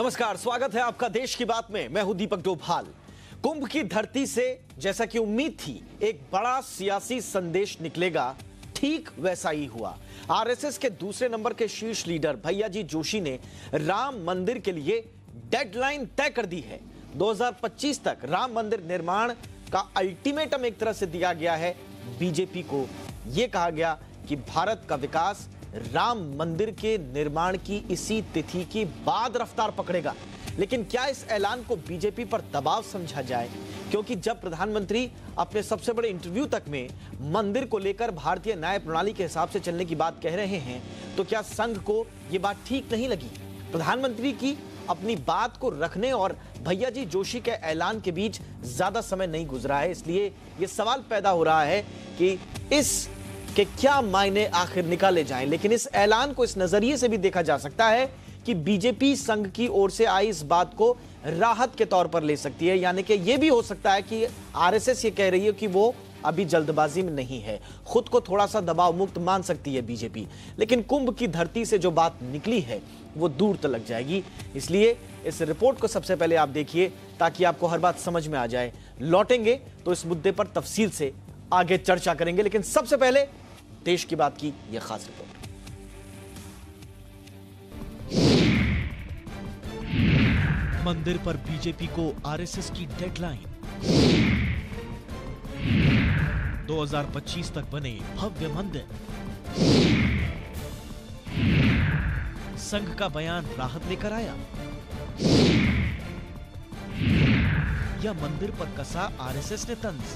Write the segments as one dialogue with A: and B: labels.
A: नमस्कार स्वागत है आपका देश की बात में मैं हूं दीपक डोभाल कुंभ की धरती से जैसा कि उम्मीद थी एक बड़ा सियासी संदेश निकलेगा ठीक वैसा ही हुआ आरएसएस के दूसरे नंबर के शीर्ष लीडर भैया जी जोशी ने राम मंदिर के लिए डेडलाइन तय कर दी है 2025 तक राम मंदिर निर्माण का अल्टीमेटम एक तरह से दिया गया है बीजेपी को यह कहा गया कि भारत का विकास राम मंदिर के निर्माण की इसी तिथि की बाद रफ्तार पकड़ेगा लेकिन क्या इस ऐलान को बीजेपी पर दबाव समझा जाए क्योंकि जब प्रधानमंत्री अपने सबसे बड़े इंटरव्यू तक में मंदिर को लेकर भारतीय न्याय प्रणाली के हिसाब से चलने की बात कह रहे हैं तो क्या संघ को ये बात ठीक नहीं लगी प्रधानमंत्री की अपनी बात को रखने और भैया जी जोशी के ऐलान के बीच ज्यादा समय नहीं गुजरा है इसलिए ये सवाल पैदा हो रहा है कि इस कि क्या मायने आखिर निकाले जाएं लेकिन इस ऐलान को इस नजरिए से भी देखा जा सकता है कि बीजेपी संघ की ओर से आई इस बात को राहत के तौर पर ले सकती है यानी कि यह भी हो सकता है कि आरएसएस ये कह रही है कि वो अभी जल्दबाजी में नहीं है खुद को थोड़ा सा दबाव मुक्त मान सकती है बीजेपी लेकिन कुंभ की धरती से जो बात निकली है वो दूर तक लग जाएगी इसलिए इस रिपोर्ट को सबसे पहले आप देखिए ताकि आपको हर बात समझ में आ जाए लौटेंगे तो इस मुद्दे पर तफसील से आगे चर्चा करेंगे लेकिन सबसे पहले तफ्तीश की बात की यह खास रिपोर्ट मंदिर पर बीजेपी को आरएसएस की डेडलाइन 2025 तक बने भव्य मंदिर संघ का बयान राहत लेकर आया या मंदिर पर कसा आरएसएस ने तंज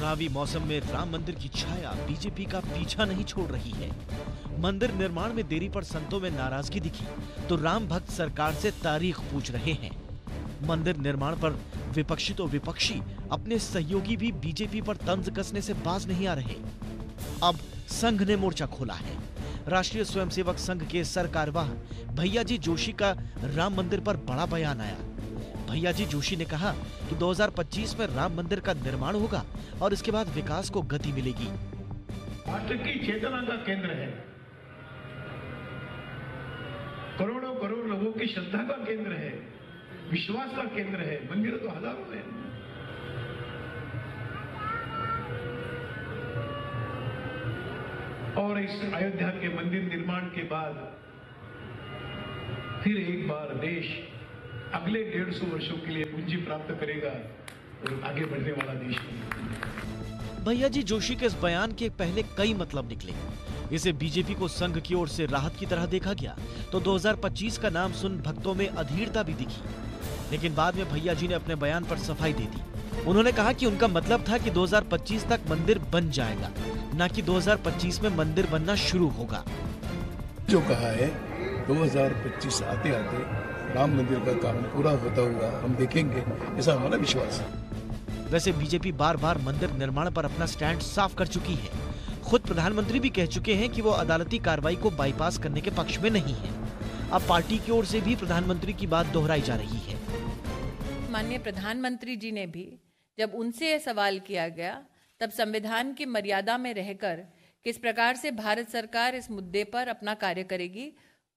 A: चुनावी मौसम में राम मंदिर की छाया बीजेपी का पीछा नहीं छोड़ रही है मंदिर निर्माण में देरी पर संतों में नाराजगी दिखी तो राम भक्त सरकार से तारीख पूछ रहे हैं मंदिर निर्माण पर विपक्षी तो विपक्षी अपने सहयोगी भी बीजेपी पर तंज कसने से बाज नहीं आ रहे अब संघ ने मोर्चा खोला है राष्ट्रीय स्वयंसेवक संघ के सरकारवाह भैया जी जोशी का राम मंदिर पर बड़ा बयान आया जी जोशी ने कहा कि 2025 में राम मंदिर का निर्माण होगा और इसके बाद विकास को गति मिलेगी
B: राष्ट्र की चेतना का केंद्र है करोड़ों करोड़ लोगों की श्रद्धा का केंद्र है विश्वास का केंद्र है मंदिर तो हजारों
C: में और इस अयोध्या के मंदिर निर्माण के बाद फिर एक बार देश अगले डेढ़ सौ वर्षो के लिए पूंजी प्राप्त करेगा
A: और आगे बढ़ने वाला देश भैया जी जोशी के इस बयान के पहले कई मतलब निकले इसे बीजेपी को संघ की ओर से राहत की तरह देखा गया तो 2025 का नाम सुन भक्तों में अधीरता भी दिखी लेकिन बाद में भैया जी ने अपने बयान पर सफाई दे दी उन्होंने कहा कि उनका मतलब था कि 2025 तक मंदिर बन जाएगा न कि 2025 में मंदिर बनना शुरू होगा जो कहा है 2025 आते आते राम मंदिर का काम पूरा होता हुआ हम देखेंगे ऐसा हमारा विश्वास है वैसे बीजेपी बार बार मंदिर निर्माण पर अपना स्टैंड साफ कर चुकी है खुद प्रधानमंत्री भी कह चुके हैं कि वो अदालती कार्रवाई को बाईपास करने के पक्ष में नहीं है अब पार्टी की ओर से भी प्रधानमंत्री की बात दोहराई जा रही है
D: माननीय प्रधानमंत्री जी ने भी जब उनसे यह सवाल किया गया तब संविधान की मर्यादा में रहकर किस प्रकार से भारत सरकार इस मुद्दे पर अपना कार्य करेगी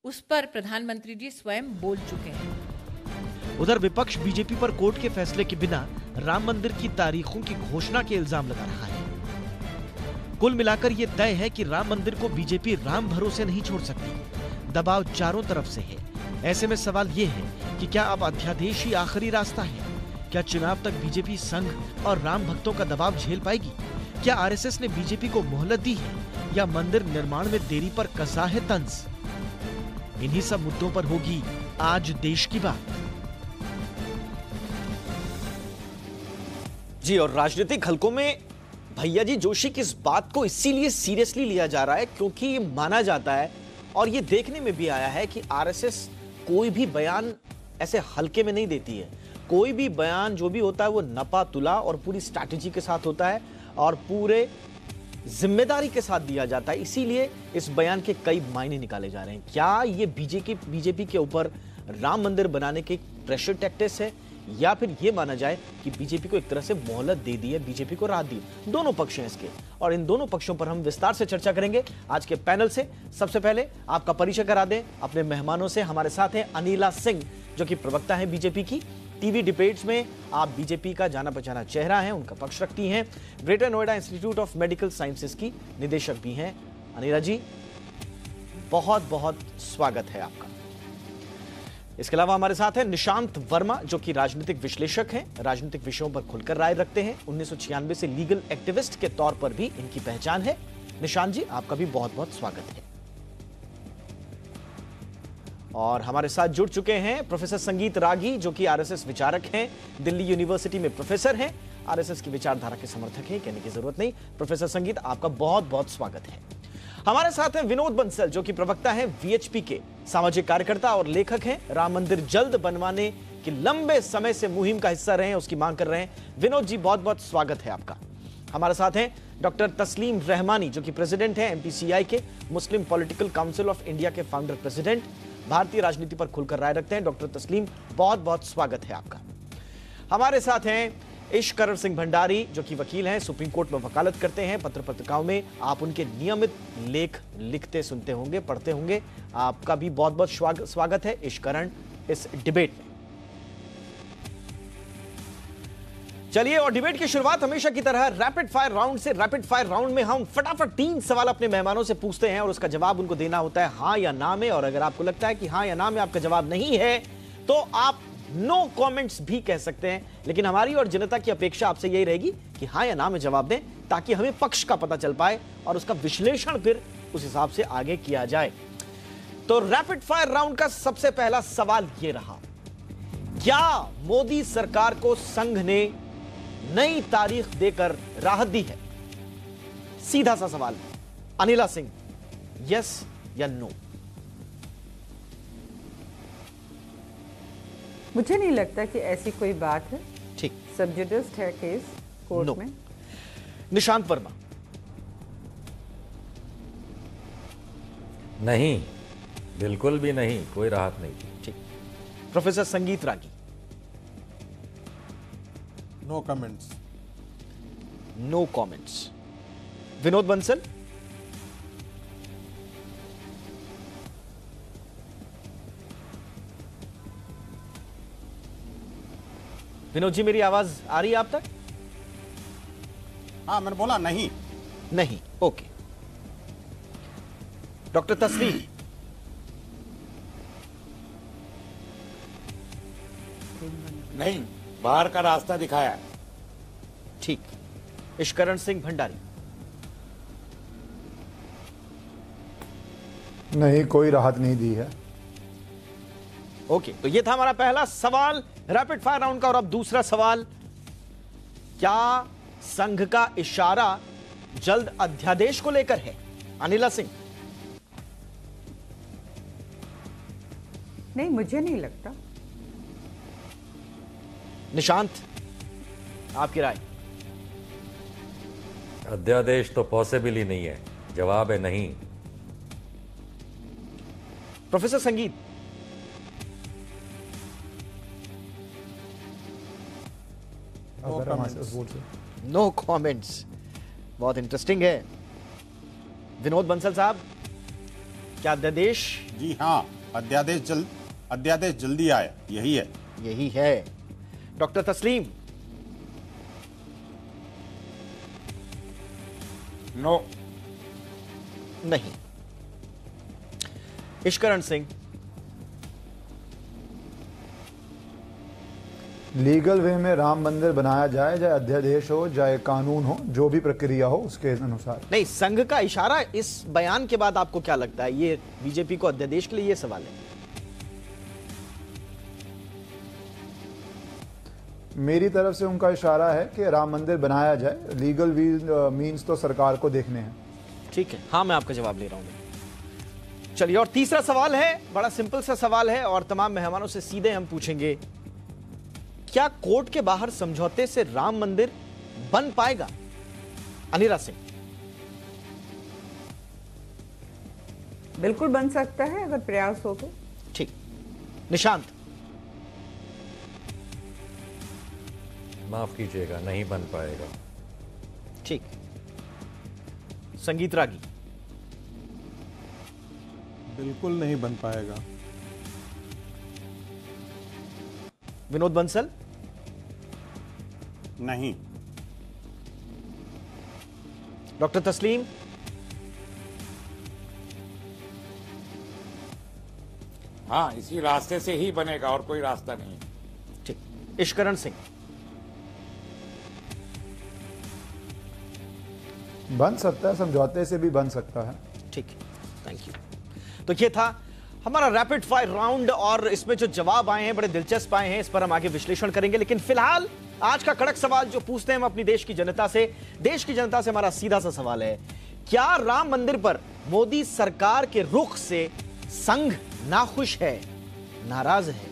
D: उस पर प्रधानमंत्री जी स्वयं बोल चुके हैं
A: उधर विपक्ष बीजेपी पर कोर्ट के फैसले के बिना राम मंदिर की तारीखों की घोषणा के इल्जाम लगा रहा है कुल मिलाकर ये तय है कि राम मंदिर को बीजेपी राम भरोसे नहीं छोड़ सकती दबाव चारों तरफ से है ऐसे में सवाल ये है कि क्या अब अध्यादेश ही आखिरी रास्ता है क्या चुनाव तक बीजेपी संघ और राम भक्तों का दबाव झेल पाएगी क्या आरएसएस ने बीजेपी को मोहलत दी है या मंदिर निर्माण में देरी पर कसा है तंज इन्हीं सब मुद्दों पर होगी आज देश की बात जी और राजनीतिक हलकों में भैया जी जोशी की इस बात को इसीलिए सीरियसली लिया जा रहा है क्योंकि ये माना जाता है और ये देखने में भी आया है कि आरएसएस कोई भी बयान ऐसे हल्के में नहीं देती है कोई भी बयान जो भी होता है वो नपा तुला और पूरी स्ट्रैटेजी के साथ होता है और पूरे जिम्मेदारी के साथ दिया जाता है इसीलिए इस बयान के कई मायने निकाले जा रहे हैं क्या ये बीजेपी बीजेपी के ऊपर राम मंदिर बनाने के प्रेशर टैक्टिस है या फिर ये माना जाए कि बीजेपी को एक तरह से मोहलत दे दी है बीजेपी को राहत दी दोनों पक्ष हैं इसके और इन दोनों पक्षों पर हम विस्तार से चर्चा करेंगे आज के पैनल से सबसे पहले आपका परिचय करा दें अपने मेहमानों से हमारे साथ हैं अनिला सिंह जो कि प्रवक्ता है बीजेपी की टीवी डिबेट्स में आप बीजेपी का जाना पहचाना चेहरा है उनका पक्ष रखती हैं greater Noida institute of medical sciences की निदेशक भी हैं अनिरा जी बहुत बहुत स्वागत है आपका इसके अलावा हमारे साथ है निशांत वर्मा जो कि राजनीतिक विश्लेषक हैं राजनीतिक विषयों पर खुलकर राय रखते हैं उन्नीस से लीगल एक्टिविस्ट के तौर पर भी इनकी पहचान है निशांत जी आपका भी बहुत बहुत स्वागत है और हमारे साथ जुड़ चुके हैं प्रोफेसर संगीत रागी जो कि आरएसएस विचारक हैं दिल्ली यूनिवर्सिटी में प्रोफेसर हैं आरएसएस की विचारधारा के समर्थक हैं कहने की जरूरत नहीं प्रोफेसर संगीत आपका बहुत बहुत स्वागत है हमारे साथ हैं विनोद बंसल जो कि प्रवक्ता हैं वीएचपी के सामाजिक कार्यकर्ता और लेखक हैं राम मंदिर जल्द बनवाने की लंबे समय से मुहिम का हिस्सा रहे हैं उसकी मांग कर रहे हैं विनोद जी बहुत बहुत स्वागत है आपका हमारे साथ हैं डॉक्टर तस्लीम रहमानी जो कि प्रेसिडेंट हैं एमपीसीआई के Muslim political council of India के फाउंडर प्रेसिडेंट भारतीय राजनीति पर खुलकर राय रखते हैं डॉक्टर तस्लीम बहुत बहुत स्वागत है आपका हमारे साथ हैं इश्क सिंह भंडारी जो कि वकील हैं सुप्रीम कोर्ट में वकालत करते हैं पत्र पत्रिकाओं में आप उनके नियमित लेख लिखते सुनते होंगे पढ़ते होंगे आपका भी बहुत बहुत स्वागत है इश्क इस डिबेट में चलिए और डिबेट की शुरुआत हमेशा की तरह रैपिड फायर राउंड से रैपिड फायर राउंड में हम फटाफट तीन सवाल अपने मेहमानों से पूछते हैं और उसका जवाब उनको देना होता है हाँ या ना में और अगर आपको लगता है कि हाँ या ना में आपका जवाब नहीं है तो आप नो कमेंट्स भी कह सकते हैं लेकिन हमारी और जनता की अपेक्षा आपसे यही रहेगी कि हाँ या ना में जवाब दें ताकि हमें पक्ष का पता चल पाए और उसका विश्लेषण फिर उस हिसाब से आगे किया जाए तो रैपिड फायर राउंड का सबसे पहला सवाल यह रहा क्या मोदी सरकार को संघ ने नई तारीख देकर राहत दी है सीधा सा सवाल अनिला सिंह यस या नो
D: मुझे नहीं लगता कि ऐसी कोई बात है ठीक सब्जुडिस्ट है केस कोर्ट no. में निशांत वर्मा
E: नहीं बिल्कुल भी नहीं कोई राहत नहीं थी ठीक professor Sangeet Ragi
A: no comments no comments Vinod Bansal Vinod ji मेरी आवाज आ रही है आप तक हाँ मैंने बोला नहीं नहीं ओके डॉक्टर तस्वीर
F: नहीं बाहर का रास्ता
A: दिखाया ठीक इश्करण सिंह भंडारी
G: नहीं कोई राहत नहीं दी है
A: ओके तो ये था हमारा पहला सवाल रैपिड फायर राउंड का और अब दूसरा सवाल क्या संघ का इशारा जल्द अध्यादेश को लेकर है अनिला सिंह
D: नहीं मुझे नहीं लगता
E: निशांत आपकी राय अध्यादेश तो पॉसिबल ही नहीं है जवाब है नहीं
A: प्रोफेसर संगीत नो कमेंट्स बहुत इंटरेस्टिंग है विनोद बंसल साहब क्या अध्यादेश जी हाँ अध्यादेश
B: जल्द अध्यादेश जल्दी आए यही है यही है डॉक्टर तस्लीम
A: नो नहीं इश्करण सिंह
G: लीगल वे में राम मंदिर बनाया जाए चाहे अध्यादेश हो चाहे कानून हो जो भी प्रक्रिया हो उसके अनुसार
A: नहीं संघ का इशारा इस बयान के बाद आपको क्या लगता है ये बीजेपी को अध्यादेश के लिए ये सवाल है
G: मेरी तरफ से उनका इशारा है कि राम मंदिर बनाया जाए लीगल मीन्स uh, तो सरकार को देखने हैं
A: ठीक है हाँ मैं आपका जवाब ले रहा हूँ चलिए और तीसरा सवाल है बड़ा सिंपल सा सवाल है और तमाम मेहमानों से सीधे हम पूछेंगे क्या कोर्ट के बाहर समझौते से राम मंदिर बन पाएगा अनिरा सिंह
D: बिल्कुल बन सकता है अगर प्रयास हो तो
A: ठीक निशांत
E: माफ़ कीजिएगा नहीं बन पाएगा ठीक संगीत
C: रागी बिल्कुल नहीं बन पाएगा
A: विनोद बंसल नहीं डॉक्टर तस्लीम हाँ
F: इसी रास्ते से ही बनेगा और कोई रास्ता नहीं ठीक
A: इश्करण सिंह
G: बन सकता है समझौते से भी बन सकता है ठीक है थैंक यू
A: तो ये था हमारा रैपिड फायर राउंड और इसमें जो जवाब आए हैं बड़े दिलचस्प आए हैं इस पर हम आगे विश्लेषण करेंगे लेकिन फिलहाल आज का कड़क सवाल जो पूछते हैं हम अपनी देश की जनता से देश की जनता से हमारा सीधा सा सवाल है क्या राम मंदिर पर मोदी सरकार के रुख से संघ नाखुश है नाराज है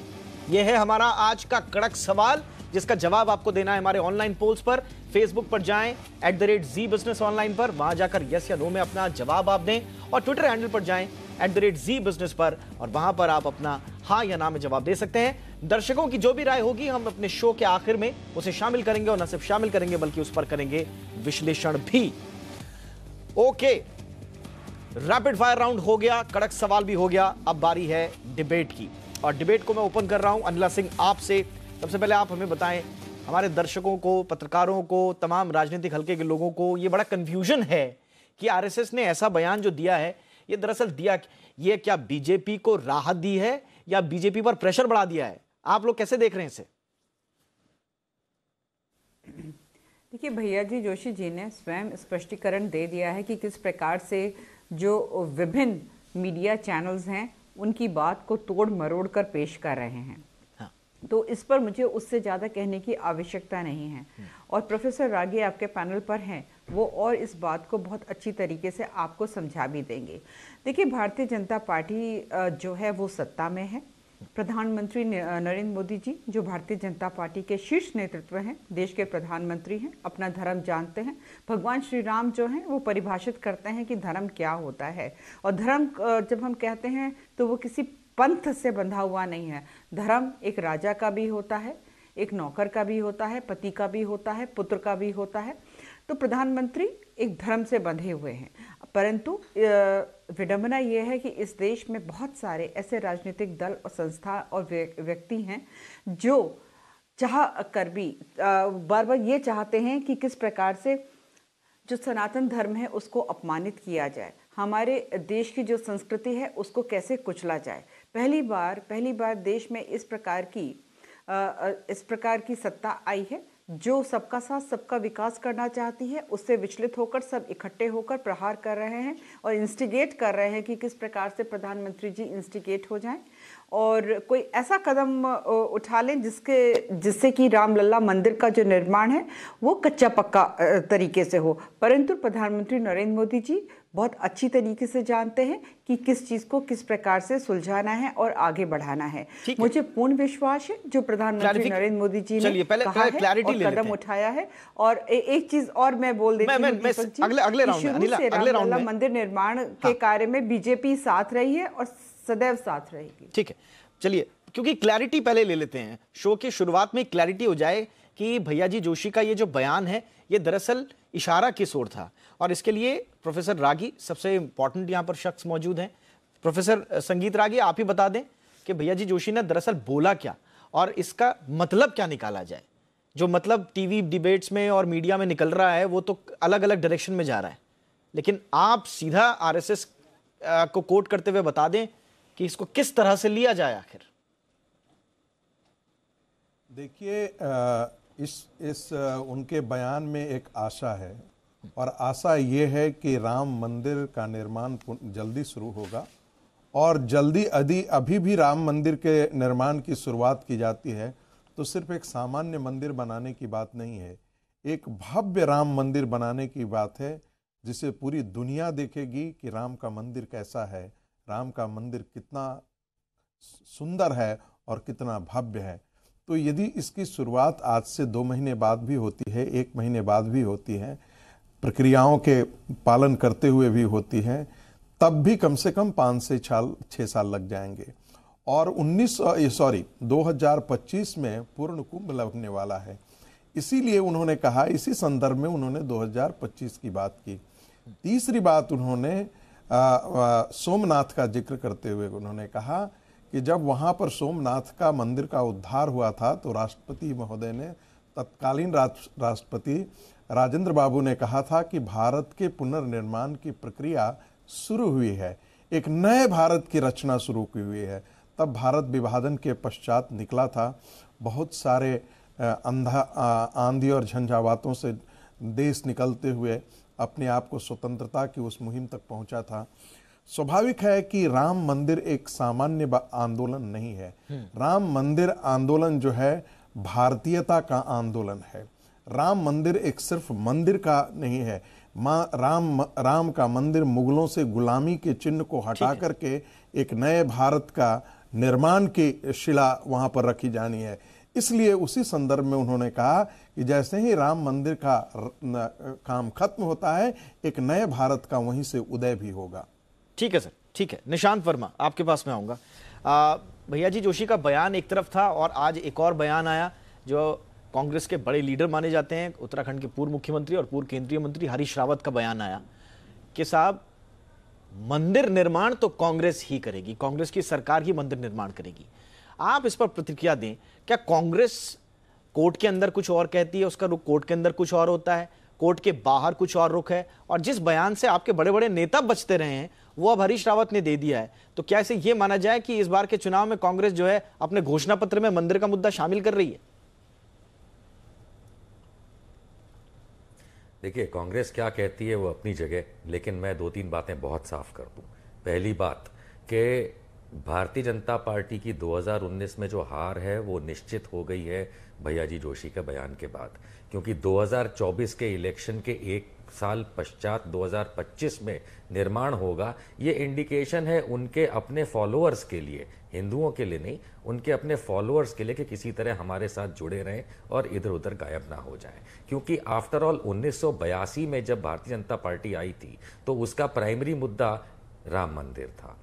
A: यह है हमारा आज का कड़क सवाल जिसका जवाब आपको देना है हमारे ऑनलाइन पोल्स पर फेसबुक पर जाएं at the rate G business online पर वहां जाकर यस या नो में अपना जवाब आप दें और ट्विटर हैंडल पर जाएं at the rate G business पर और वहां पर आप अपना हाँ या ना में जवाब दे सकते हैं दर्शकों की जो भी राय होगी हम अपने शो के आखिर में उसे शामिल करेंगे और न सिर्फ शामिल करेंगे बल्कि उस पर करेंगे विश्लेषण भी ओके रैपिड फायर राउंड हो गया कड़क सवाल भी हो गया अब बारी है डिबेट की और डिबेट को मैं ओपन कर रहा हूं अनिला सिंह आपसे सबसे पहले आप हमें बताएं हमारे दर्शकों को पत्रकारों को तमाम राजनीतिक हलके के लोगों को ये बड़ा कन्फ्यूजन है कि आरएसएस ने ऐसा बयान जो दिया है ये दरअसल दिया ये क्या बीजेपी को राहत दी है या बीजेपी पर प्रेशर बढ़ा दिया है आप लोग कैसे देख रहे हैं इसे
D: देखिए भैया जी जोशी जी ने स्वयं स्पष्टीकरण दे दिया है कि किस प्रकार से जो विभिन्न मीडिया चैनल्स हैं उनकी बात को तोड़ मरोड़ कर पेश कर रहे हैं तो इस पर मुझे उससे ज़्यादा कहने की आवश्यकता नहीं है और प्रोफेसर रागे आपके पैनल पर हैं वो और इस बात को बहुत अच्छी तरीके से आपको समझा भी देंगे देखिए भारतीय जनता पार्टी जो है वो सत्ता में है प्रधानमंत्री नरेंद्र मोदी जी जो भारतीय जनता पार्टी के शीर्ष नेतृत्व हैं देश के प्रधानमंत्री हैं अपना धर्म जानते हैं भगवान श्री राम जो हैं वो परिभाषित करते हैं कि धर्म क्या होता है और धर्म जब हम कहते हैं तो वो किसी पंथ से बंधा हुआ नहीं है धर्म एक राजा का भी होता है एक नौकर का भी होता है पति का भी होता है पुत्र का भी होता है तो प्रधानमंत्री एक धर्म से बंधे हुए हैं परंतु विडम्बना यह है कि इस देश में बहुत सारे ऐसे राजनीतिक दल और संस्था और व्यक्ति हैं जो चाह कर भी बार बार ये चाहते हैं कि किस प्रकार से जो सनातन धर्म है उसको अपमानित किया जाए हमारे देश की जो संस्कृति है उसको कैसे कुचला जाए पहली बार पहली बार देश में इस प्रकार की इस प्रकार की सत्ता आई है जो सबका साथ सबका विकास करना चाहती है उससे विचलित होकर सब इकट्ठे होकर प्रहार कर रहे हैं और इंस्टिगेट कर रहे हैं कि किस प्रकार से प्रधानमंत्री जी इंस्टिगेट हो जाएं और कोई ऐसा कदम उठा लें जिसके जिससे कि रामलला मंदिर का जो निर्माण है वो कच्चा पक्का तरीके से हो परंतु प्रधानमंत्री नरेंद्र मोदी जी बहुत अच्छी तरीके से जानते हैं कि किस चीज़ को किस प्रकार से सुलझाना है और आगे बढ़ाना है मुझे पूर्ण विश्वास है जो प्रधानमंत्री नरेंद्र मोदी जी ने पहले, कहा पहले, है और कदम उठाया है और ए, एक चीज और मैं बोल देती हूँ मंदिर निर्माण के हाँ। कार्य में बीजेपी साथ रही है और सदैव साथ रहेगी
A: ठीक है चलिए क्योंकि क्लैरिटी पहले ले लेते हैं शो की शुरुआत में क्लैरिटी हो जाए कि भैया जी जोशी का ये जो बयान है ये दरअसल इशारा किस ओर था और इसके लिए प्रोफेसर रागी सबसे इम्पॉर्टेंट यहाँ पर शख्स मौजूद हैं प्रोफेसर संगीत रागी आप ही बता दें कि भैया जी जोशी ने दरअसल बोला क्या और इसका मतलब क्या निकाला जाए जो मतलब टीवी डिबेट्स में और मीडिया में निकल रहा है वो तो अलग अलग डायरेक्शन में जा रहा है लेकिन आप सीधा आरएसएस को कोट करते हुए बता दें कि इसको किस तरह से लिया जाए आखिर
C: देखिए इस इस उनके बयान में एक आशा है और आशा ये है कि राम मंदिर का निर्माण जल्दी शुरू होगा और जल्दी यदि अभी भी राम मंदिर के निर्माण की शुरुआत की जाती है तो सिर्फ एक सामान्य मंदिर बनाने की बात नहीं है एक भव्य राम मंदिर बनाने की बात है जिसे पूरी दुनिया देखेगी कि राम का मंदिर कैसा है राम का मंदिर कितना सुंदर है और कितना भव्य है तो यदि इसकी शुरुआत आज से दो महीने बाद भी होती है एक महीने बाद भी होती है प्रक्रियाओं के पालन करते हुए भी होती है तब भी कम से कम पाँच से छाल छः साल लग जाएंगे और 19 सॉरी 2025 में पूर्ण कुंभ लगने वाला है इसीलिए उन्होंने कहा इसी संदर्भ में उन्होंने 2025 की बात की तीसरी बात उन्होंने सोमनाथ का जिक्र करते हुए उन्होंने कहा कि जब वहाँ पर सोमनाथ का मंदिर का उद्धार हुआ था तो राष्ट्रपति महोदय ने तत्कालीन राष्ट्रपति राजेंद्र बाबू ने कहा था कि भारत के पुनर्निर्माण की प्रक्रिया शुरू हुई है एक नए भारत की रचना शुरू की हुई है तब भारत विभाजन के पश्चात निकला था बहुत सारे अंधा आंधी और झंझावातों से देश निकलते हुए अपने आप को स्वतंत्रता की उस मुहिम तक पहुंचा था स्वाभाविक है कि राम मंदिर एक सामान्य आंदोलन नहीं है हम्म। राम मंदिर आंदोलन जो है भारतीयता का आंदोलन है राम मंदिर एक सिर्फ मंदिर का नहीं है माँ राम राम का मंदिर मुगलों से गुलामी के चिन्ह को हटा करके एक नए भारत का निर्माण की शिला वहां पर रखी जानी है इसलिए उसी संदर्भ में उन्होंने कहा कि जैसे ही राम मंदिर का काम खत्म होता है एक नए भारत का वहीं से
A: उदय भी होगा ठीक है सर ठीक है निशांत वर्मा आपके पास में आऊँगा भैया जी जोशी का बयान एक तरफ था और आज एक और बयान आया जो कांग्रेस के बड़े लीडर माने जाते हैं उत्तराखंड के पूर्व मुख्यमंत्री और पूर्व केंद्रीय मंत्री हरीश रावत का बयान आया कि साहब मंदिर निर्माण तो कांग्रेस ही करेगी कांग्रेस की सरकार ही मंदिर निर्माण करेगी आप इस पर प्रतिक्रिया दें क्या कांग्रेस कोर्ट के अंदर कुछ और कहती है उसका रुख कोर्ट के अंदर कुछ और होता है कोर्ट के बाहर कुछ और रुख है और जिस बयान से आपके बड़े बड़े नेता बचते रहे हैं वो अब हरीश रावत ने दे दिया है तो क्या इसे ये माना जाए कि इस बार के चुनाव में कांग्रेस जो है अपने घोषणा पत्र में मंदिर का मुद्दा शामिल कर रही है
E: देखिए कांग्रेस क्या कहती है वो अपनी जगह लेकिन मैं दो तीन बातें बहुत साफ कर दूं पहली बात के भारतीय जनता पार्टी की 2019 में जो हार है वो निश्चित हो गई है भैया जी जोशी के बयान के बाद क्योंकि 2024 के इलेक्शन के एक साल पश्चात 2025 में निर्माण होगा ये इंडिकेशन है उनके अपने फॉलोअर्स के लिए हिंदुओं के लिए नहीं उनके अपने फॉलोअर्स के लिए कि किसी तरह हमारे साथ जुड़े रहें और इधर उधर गायब ना हो जाएं क्योंकि आफ्टर ऑल 1982 में जब भारतीय जनता पार्टी आई थी तो उसका प्राइमरी मुद्दा राम मंदिर था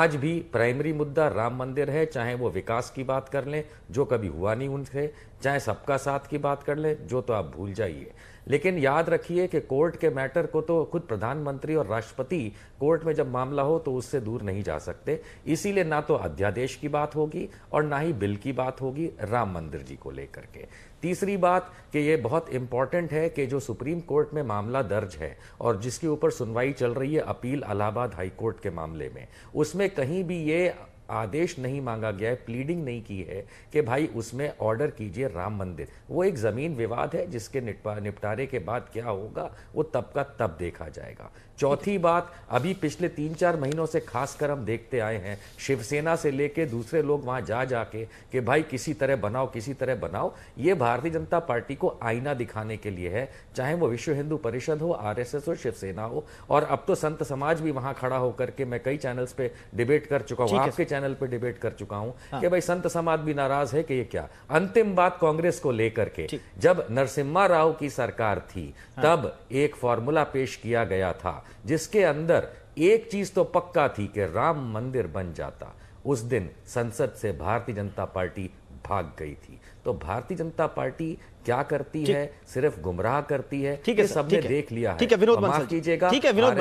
E: आज भी प्राइमरी मुद्दा राम मंदिर है चाहे वो विकास की बात कर लें जो कभी हुआ नहीं उनसे चाहे सबका साथ की बात कर लें जो तो आप भूल जाइए लेकिन याद रखिए कि कोर्ट के मैटर को तो खुद प्रधानमंत्री और राष्ट्रपति कोर्ट में जब मामला हो तो उससे दूर नहीं जा सकते इसीलिए ना तो अध्यादेश की बात होगी और ना ही बिल की बात होगी राम मंदिर जी को लेकर के तीसरी बात कि ये बहुत इंपॉर्टेंट है कि जो सुप्रीम कोर्ट में मामला दर्ज है और जिसके ऊपर सुनवाई चल रही है अपील अलाहाबाद हाई कोर्ट के मामले में उसमें कहीं भी ये आदेश नहीं मांगा गया है प्लीडिंग नहीं की है कि भाई उसमें ऑर्डर कीजिए राम मंदिर वो एक ज़मीन विवाद है जिसके निपटारे के बाद क्या होगा वो तब का तब देखा जाएगा चौथी बात अभी पिछले तीन चार महीनों से खासकर हम देखते आए हैं शिवसेना से लेके दूसरे लोग वहां जा जाके कि भाई किसी तरह बनाओ किसी तरह बनाओ ये भारतीय जनता पार्टी को आईना दिखाने के लिए है चाहे वो विश्व हिंदू परिषद हो आरएसएस हो शिवसेना हो और अब तो संत समाज भी वहां खड़ा होकर के मैं कई चैनल्स पे डिबेट कर चुका हूँ आपके चैनल पर डिबेट कर चुका हूँ हाँ। कि भाई संत समाज भी नाराज है कि ये क्या अंतिम बात कांग्रेस को लेकर के जब नरसिम्हा राव की सरकार थी हाँ। तब एक फॉर्मूला पेश किया गया था जिसके अंदर एक चीज तो पक्का थी कि राम मंदिर बन जाता उस दिन संसद से भारतीय जनता पार्टी भाग गई थी तो भारतीय जनता पार्टी क्या करती है सिर्फ गुमराह करती है ठीक है सबने देख लिया है ठीक है विनोद माफ कीजिएगा ठीक है विनोद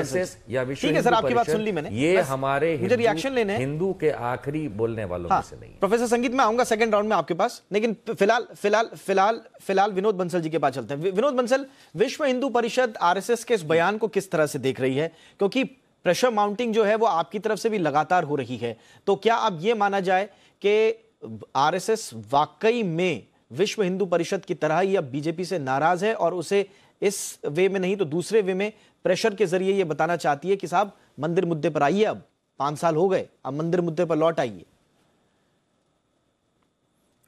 E: या विश्व ठीक है सर आपकी बात सुन ली मैंने ये हमारे मुझे रिएक्शन लेने हिंदू के आखिरी बोलने वालों में हाँ, से
A: नहीं प्रोफेसर संगीत मैं आऊंगा सेकंड राउंड में आपके पास लेकिन फिलहाल फिलहाल फिलहाल फिलहाल विनोद बंसल जी के पास चलते हैं विनोद बंसल विश्व हिंदू परिषद आरएसएस के इस बयान को किस तरह से देख रही है क्योंकि प्रेशर माउंटिंग जो है वो आपकी तरफ से भी लगातार हो रही है तो क्या अब ये माना जाए कि आरएसएस वाकई में विश्व हिंदू परिषद की तरह ही अब बीजेपी से नाराज है और उसे इस वे में नहीं तो दूसरे वे में प्रेशर के जरिए यह बताना चाहती है कि साहब मंदिर मुद्दे पर आइए अब पांच साल हो गए अब मंदिर मुद्दे पर लौट आइए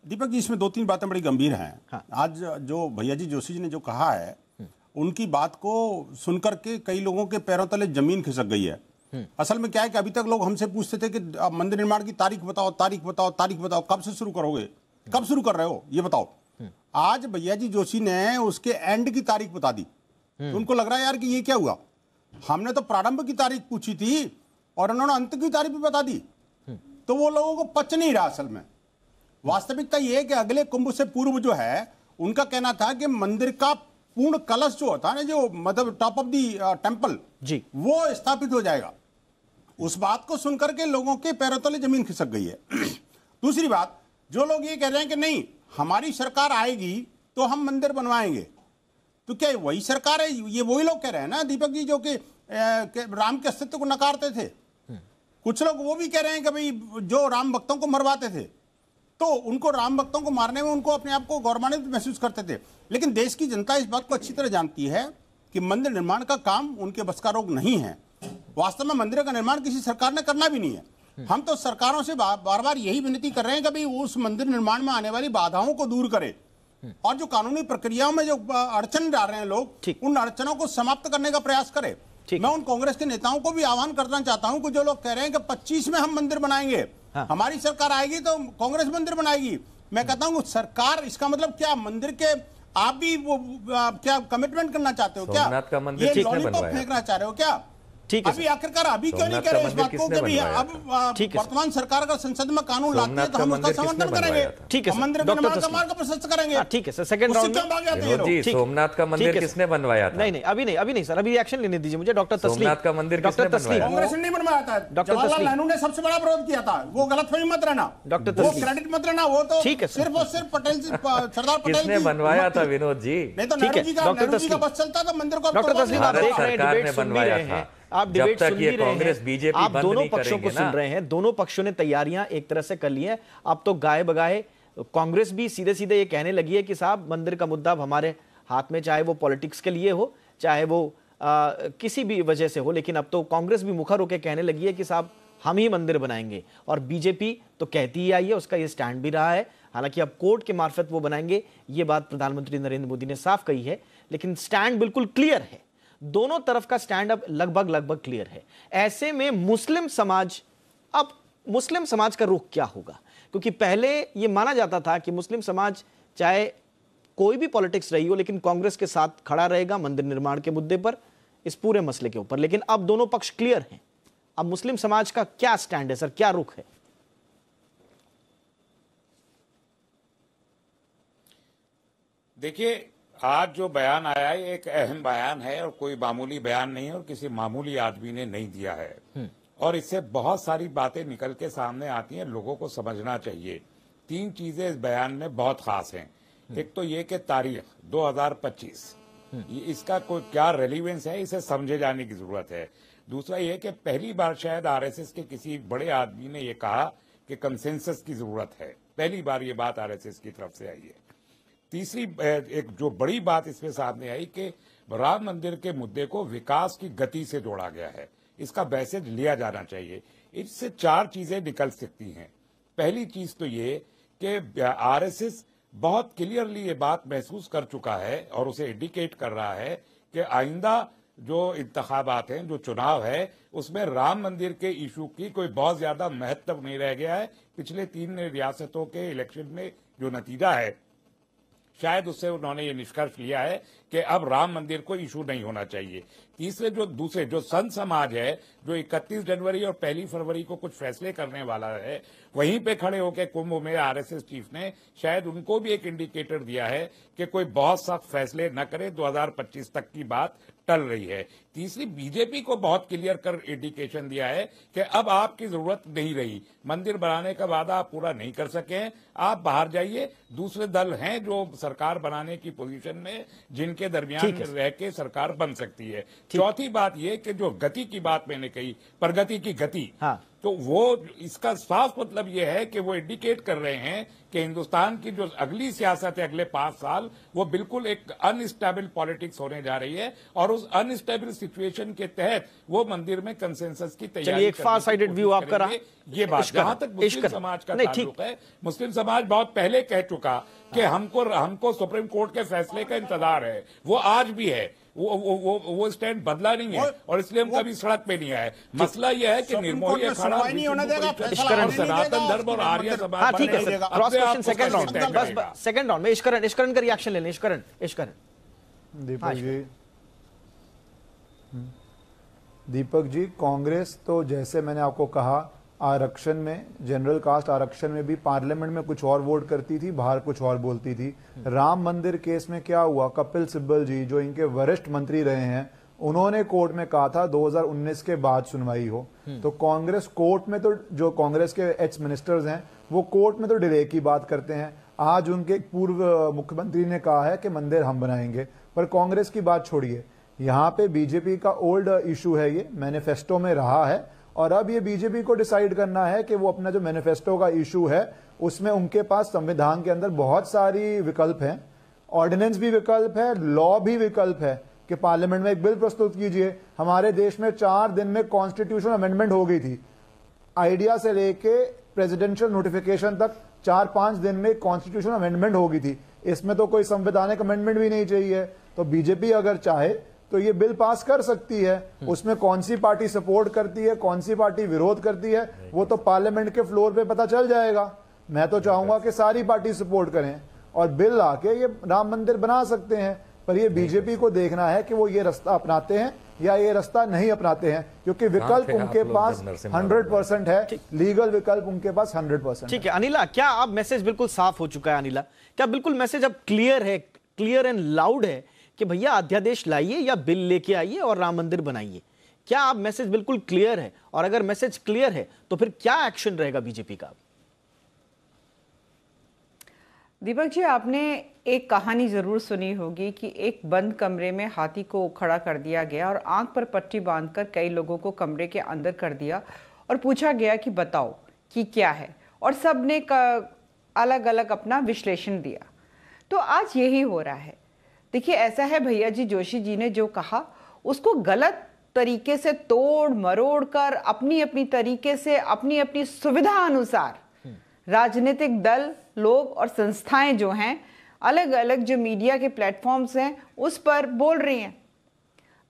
B: दीपक जी इसमें दो तीन बातें बड़ी गंभीर हैं हाँ। आज जो भैया जी जोशी जी ने जो कहा है हम्म। उनकी बात को सुनकर के कई लोगों के पैरों तले जमीन खिसक गई है हम्म। असल में क्या है कि अभी तक लोग हमसे पूछते थे कि मंदिर निर्माण की तारीख बताओ तारीख बताओ तारीख बताओ कब से शुरू करोगे कब शुरू कर रहे हो ये बताओ हम्म। आज भैया जी जोशी ने उसके एंड की तारीख बता दी हम्म। तो उनको लग रहा है यार कि ये क्या हुआ हमने तो प्रारंभ की तारीख पूछी थी और उन्होंने अंत की तारीख भी बता दी हम्म। तो वो लोगों को पच नहीं रहा असल में वास्तविकता ये कि अगले कुंभ से पूर्व जो है उनका कहना था कि मंदिर का पूर्ण कलश जो होता है ना जो मतलब टॉप ऑफ दी टेम्पल जी वो स्थापित हो जाएगा उस बात को सुनकर के लोगों के पैरों तले जमीन खिसक गई है दूसरी बात जो लोग ये कह रहे हैं कि नहीं हमारी सरकार आएगी तो हम मंदिर बनवाएंगे तो क्या वही सरकार है ये वही लोग कह रहे हैं ना दीपक जी जो कि राम के अस्तित्व को नकारते थे हम्म। कुछ लोग वो भी कह रहे हैं कि भाई जो राम भक्तों को मरवाते थे तो उनको राम भक्तों को मारने में उनको अपने आप को गौरवान्वित महसूस करते थे लेकिन देश की जनता इस बात को अच्छी तरह जानती है कि मंदिर निर्माण का काम उनके बस का रोग नहीं है वास्तव में मंदिर का निर्माण किसी सरकार ने करना भी नहीं है हम्म। हम तो सरकारों से बार बार यही विनती कर रहे हैं कि भाई उस मंदिर निर्माण में आने वाली बाधाओं को दूर करें हम्म। और जो कानूनी प्रक्रियाओं में जो अड़चन डाल रहे हैं लोग उन अड़चनों को समाप्त करने का प्रयास करें मैं उन कांग्रेस के नेताओं को भी आह्वान करना चाहता हूं कि जो लोग कह रहे हैं कि पच्चीस में हम मंदिर बनाएंगे हाँ। हमारी सरकार आएगी तो कांग्रेस मंदिर बनाएगी मैं हम्म। कहता हूँ सरकार इसका मतलब क्या मंदिर के आप भी वो क्या कमिटमेंट करना चाहते हो क्या ये लॉलीपॉप फेंकना चाह रहे हो क्या ठीक है अभी आखिरकार अभी क्यों नहीं करें इस बात को कि अब वर्तमान सरकार अगर संसद में कानून लाते हैं तो
A: हम उसका समर्थन करेंगे ठीक है मंदिर का मार्ग प्रशस्त करेंगे ठीक है सर सेकंड राउंड में सोमनाथ का मंदिर किसने बनवाया था नहीं नहीं अभी नहीं अभी नहीं सर अभी रिएक्शन लेने दीजिए मुझे डॉक्टर तस्लीम का मंदिर डॉक्टर तस्लीम कांग्रेस
E: ने
B: नहीं बनवाया था डॉक्टर नेहरू ने सबसे बड़ा विरोध किया था वो गलत फहमी मत रहना
E: डॉक्टर वो क्रेडिट
B: मत रहना वो तो सिर्फ और सिर्फ पटेल सरदार पटेल ने बनवाया था
E: विनोद जी नहीं तो नेहरू जी का नेहरू जी का
A: बस चलता था मंदिर को डॉक्टर तस्लीम आप देख रहे हैं डिबेट सुन रहे हैं आप डिबेट सुन ही रहे हैं बीजेपी आप दोनों पक्षों को सुन रहे हैं दोनों पक्षों ने तैयारियां एक तरह से कर ली हैं अब तो गाय बगाए कांग्रेस भी सीधे सीधे ये कहने लगी है कि साहब मंदिर का मुद्दा अब हमारे हाथ में चाहे वो पॉलिटिक्स के लिए हो चाहे वो आ, किसी भी वजह से हो लेकिन अब तो कांग्रेस भी मुखर होकर कहने लगी है कि साहब हम ही मंदिर बनाएंगे और बीजेपी तो कहती ही आई है उसका ये स्टैंड भी रहा है हालांकि अब कोर्ट के मार्फत वो बनाएंगे ये बात प्रधानमंत्री नरेंद्र मोदी ने साफ कही है लेकिन स्टैंड बिल्कुल क्लियर है दोनों तरफ का स्टैंड अप लगभग लगभग क्लियर है ऐसे में मुस्लिम समाज अब मुस्लिम समाज का रुख क्या होगा क्योंकि पहले यह माना जाता था कि मुस्लिम समाज चाहे कोई भी पॉलिटिक्स रही हो लेकिन कांग्रेस के साथ खड़ा रहेगा मंदिर निर्माण के मुद्दे पर इस पूरे मसले के ऊपर लेकिन अब दोनों पक्ष क्लियर हैं अब मुस्लिम समाज का क्या स्टैंड है सर क्या रुख है
F: देखिए आज जो बयान आया है एक अहम बयान है और कोई मामूली बयान नहीं है और किसी मामूली आदमी ने नहीं दिया है हम्म। और इससे बहुत सारी बातें निकल के सामने आती हैं लोगों को समझना चाहिए तीन चीजें इस बयान में बहुत खास हैं हम्म। एक तो ये कि तारीख 2025 हम्म। इसका कोई क्या रेलिवेंस है इसे समझे जाने की जरूरत है दूसरा ये कि पहली बार शायद आरएसएस के किसी बड़े आदमी ने ये कहा कि कंसेंसस की जरूरत है पहली बार ये बात आरएसएस की तरफ से आई है तीसरी एक जो बड़ी बात इसमें सामने आई कि राम मंदिर के मुद्दे को विकास की गति से जोड़ा गया है इसका मैसेज लिया जाना चाहिए इससे चार चीजें निकल सकती हैं पहली चीज तो ये कि आरएसएस बहुत क्लियरली ये बात महसूस कर चुका है और उसे इंडिकेट कर रहा है कि आइंदा जो इंतबात हैं जो चुनाव है उसमें राम मंदिर के इशू की कोई बहुत ज्यादा महत्व नहीं रह गया है पिछले तीन रियासतों के इलेक्शन में जो नतीजा है शायद उससे उन्होंने ये निष्कर्ष लिया है कि अब राम मंदिर को इशू नहीं होना चाहिए तीसरे जो दूसरे जो संत समाज है जो 31 जनवरी और पहली फरवरी को कुछ फैसले करने वाला है वहीं पे खड़े होकर कुंभ में आरएसएस चीफ ने शायद उनको भी एक इंडिकेटर दिया है कि कोई बहुत सख्त फैसले न करे 2025 तक की बात टल रही है तीसरी बीजेपी को बहुत क्लियर कर इंडिकेशन दिया है कि अब आपकी जरूरत नहीं रही मंदिर बनाने का वादा आप पूरा नहीं कर सके आप बाहर जाइए दूसरे दल हैं जो सरकार बनाने की पोजीशन में जिनके दरमियान रह के सरकार बन सकती है चौथी बात यह कि जो गति की बात मैंने कही प्रगति की गति हाँ। तो वो इसका साफ मतलब ये है कि वो इंडिकेट कर रहे हैं कि हिंदुस्तान की जो अगली सियासत है अगले पांच साल वो बिल्कुल एक अनस्टेबल पॉलिटिक्स होने जा रही है और उस अनस्टेबल सिचुएशन के तहत वो मंदिर में कंसेंसस की तैयारी एक फास्ट साइडेड व्यू आप रहा ये बात जहां तक मुस्लिम समाज का ताल्लुक है मुस्लिम समाज बहुत पहले कह चुका कि हमको हमको सुप्रीम कोर्ट के फैसले का इंतजार है वो आज भी है वो वो वो स्टैंड बदला नहीं है और इसलिए हम कभी सड़क पे नहीं आए मसला यह है कि निर्मोही अखाड़ा सनातन धर्म और आर्य
A: सेकंड
G: हाँ, ले दीपक हाँ, जी दीपक जी कांग्रेस तो जैसे मैंने आपको कहा आरक्षण में जनरल कास्ट आरक्षण में भी पार्लियामेंट में कुछ और वोट करती थी बाहर कुछ और बोलती थी राम मंदिर केस में क्या हुआ कपिल सिब्बल जी जो इनके वरिष्ठ मंत्री रहे हैं उन्होंने कोर्ट में कहा था 2019 के बाद सुनवाई हो हम्म। तो कांग्रेस कोर्ट में तो जो कांग्रेस के एक्स मिनिस्टर्स हैं वो कोर्ट में तो डिले की बात करते हैं आज उनके पूर्व मुख्यमंत्री ने कहा है कि मंदिर हम बनाएंगे पर कांग्रेस की बात छोड़िए यहाँ पे बीजेपी का ओल्ड इशू है ये मैनिफेस्टो में रहा है और अब ये बीजेपी को डिसाइड करना है कि वो अपना जो मैनिफेस्टो का इशू है उसमें उनके पास संविधान के अंदर बहुत सारी विकल्प हैं ऑर्डिनेंस भी विकल्प है लॉ भी विकल्प है कि पार्लियामेंट में एक बिल प्रस्तुत कीजिए हमारे देश में चार दिन में कॉन्स्टिट्यूशन अमेंडमेंट हो गई थी आइडिया से लेके प्रेसिडेंशियल नोटिफिकेशन तक चार पांच दिन में कॉन्स्टिट्यूशन अमेंडमेंट होगी थी इसमें तो कोई संवैधानिक अमेंडमेंट भी नहीं चाहिए तो बीजेपी अगर चाहे तो ये बिल पास कर सकती है हम्म। उसमें कौन सी पार्टी सपोर्ट करती है कौन सी पार्टी विरोध करती है वो तो पार्लियामेंट के फ्लोर पे पता चल जाएगा मैं तो चाहूंगा कि सारी पार्टी सपोर्ट करें और बिल आके ये राम मंदिर बना सकते हैं पर ये बीजेपी को देखना है कि वो ये रास्ता अपनाते हैं या ये रास्ता नहीं अपनाते हैं क्योंकि हाँ, विकल्प उनके पास 100 परसेंट है लीगल विकल्प उनके पास 100 परसेंट
A: ठीक है अनिला क्या अब मैसेज बिल्कुल साफ हो चुका है अनिला क्या बिल्कुल मैसेज अब क्लियर है क्लियर एंड लाउड है कि भैया अध्यादेश लाइए या बिल लेके आइए और राम मंदिर बनाइए क्या आप मैसेज बिल्कुल क्लियर है और अगर मैसेज क्लियर है तो फिर क्या एक्शन रहेगा बीजेपी का
D: दीपक जी आपने एक कहानी ज़रूर सुनी होगी कि एक बंद कमरे में हाथी को खड़ा कर दिया गया और आंख पर पट्टी बांधकर कई लोगों को कमरे के अंदर कर दिया और पूछा गया कि बताओ कि क्या है और सब ने अलग अलग अपना विश्लेषण दिया तो आज यही हो रहा है देखिए ऐसा है भैया जी जोशी जी ने जो कहा उसको गलत तरीके से तोड़ मरोड़ कर अपनी अपनी तरीके से अपनी अपनी सुविधा अनुसार हम्म। राजनीतिक दल लोग और संस्थाएं जो हैं अलग अलग जो मीडिया के प्लेटफॉर्म्स हैं उस पर बोल रही हैं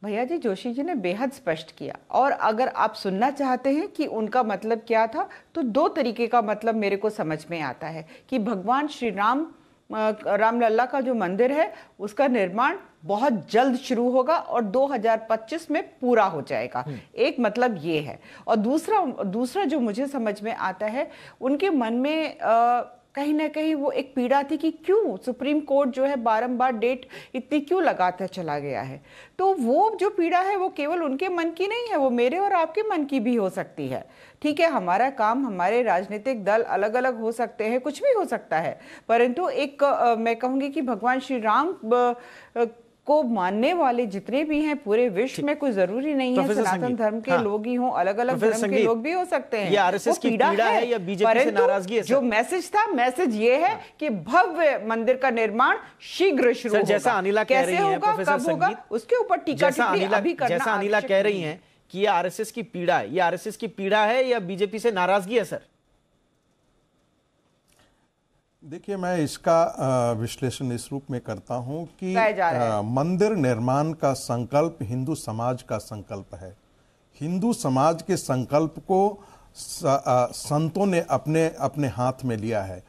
D: भैया जी जोशी जी ने बेहद स्पष्ट किया और अगर आप सुनना चाहते हैं कि उनका मतलब क्या था तो दो तरीके का मतलब मेरे को समझ में आता है कि भगवान श्री राम रामलला का जो मंदिर है उसका निर्माण बहुत जल्द शुरू होगा और 2025 में पूरा हो जाएगा हम्म। एक मतलब ये है और दूसरा दूसरा जो मुझे समझ में आता है उनके मन में आ, कहीं ना कहीं वो एक पीड़ा थी कि क्यों सुप्रीम कोर्ट जो है बारंबार डेट इतनी क्यों लगाता चला गया है तो वो जो पीड़ा है वो केवल उनके मन की नहीं है वो मेरे और आपके मन की भी हो सकती है ठीक है हमारा काम हमारे राजनीतिक दल अलग अलग हो सकते हैं कुछ भी हो सकता है परंतु एक मैं कहूँगी कि भगवान श्री राम को मानने वाले जितने भी हैं पूरे विश्व में कोई जरूरी नहीं है सनातन धर्म के हाँ। लोग ही हो अलग अलग धर्म के लोग भी हो सकते हैं आरएसएस की पीड़ा है, है या बीजेपी से नाराजगी है जो मैसेज था मैसेज ये है हाँ। कि भव्य मंदिर का निर्माण शीघ्र शुरू जैसा अनिला कैसे होगा कब होगा उसके ऊपर टीका जैसा अनिला कह रही है कि ये
A: आरएसएस की पीड़ा है ये आरएसएस की पीड़ा है या बीजेपी से नाराजगी है सर
C: देखिए मैं इसका विश्लेषण इस रूप में करता हूँ कि मंदिर निर्माण का संकल्प हिंदू समाज का संकल्प है हिंदू समाज के संकल्प को संतों ने अपने अपने हाथ में लिया है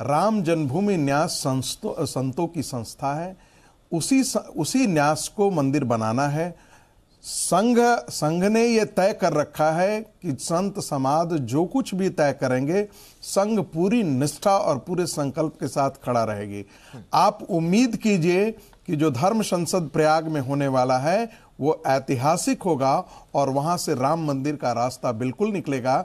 C: राम जन्मभूमि न्यास संस्तो संतों की संस्था है उसी उसी न्यास को मंदिर बनाना है संघ संघ ने यह तय कर रखा है कि संत समाज जो कुछ भी तय करेंगे संघ पूरी निष्ठा और पूरे संकल्प के साथ खड़ा रहेगी आप उम्मीद कीजिए कि जो धर्म संसद प्रयाग में होने वाला है वो ऐतिहासिक होगा और वहां से राम मंदिर का रास्ता बिल्कुल निकलेगा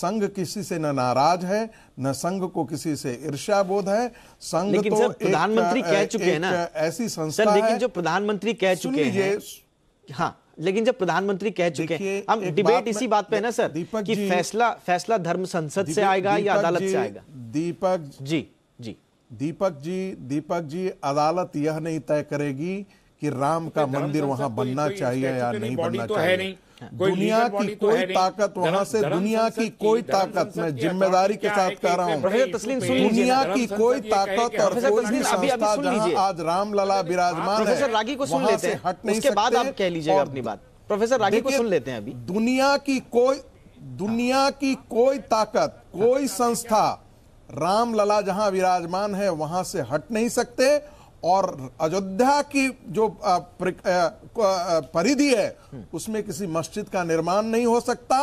C: संघ किसी से न नाराज है न संघ को किसी से ईर्ष्या बोध है संघ तो प्रधानमंत्री कह चुके हैं ना ऐसी संस्था लेकिन जो
A: प्रधानमंत्री कह चुके हैं हाँ लेकिन जब प्रधानमंत्री कह चुके हैं हम डिबेट इसी बात पे है ना सर दीपक कि फैसला फैसला धर्म संसद से आएगा या अदालत से आएगा
C: दीपक जी जी दीपक जी दीपक जी अदालत यह नहीं तय करेगी कि राम का मंदिर वहां बनना चाहिए या नहीं बनना तो चाहिए हाँ। दुनिया तो की कोई ताकत वहां से दुनिया की कोई ताकत मैं जिम्मेदारी के साथ कह रहा हूँ दुनिया की कोई ताकत और कोई भी संस्था जहाँ आज रामलला विराजमान है रागी को सुन लेते हैं उसके बाद आप कह लीजिएगा अपनी बात
A: प्रोफेसर रागी को सुन लेते हैं अभी
C: दुनिया की कोई दुनिया की कोई ताकत कोई संस्था रामलला जहां विराजमान है वहां से हट नहीं सकते और अयोध्या की जो परिधि है उसमें किसी मस्जिद का निर्माण नहीं हो सकता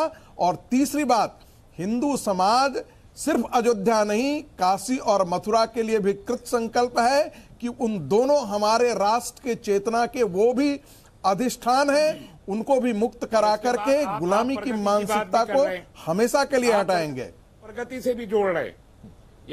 C: और तीसरी बात हिंदू समाज सिर्फ अयोध्या नहीं काशी और मथुरा के लिए भी कृत संकल्प है कि उन दोनों हमारे राष्ट्र के चेतना के वो भी अधिष्ठान है उनको भी मुक्त करा करके गुलामी की मानसिकता को हमेशा के लिए हटाएंगे प्रगति से भी जोड़ रहे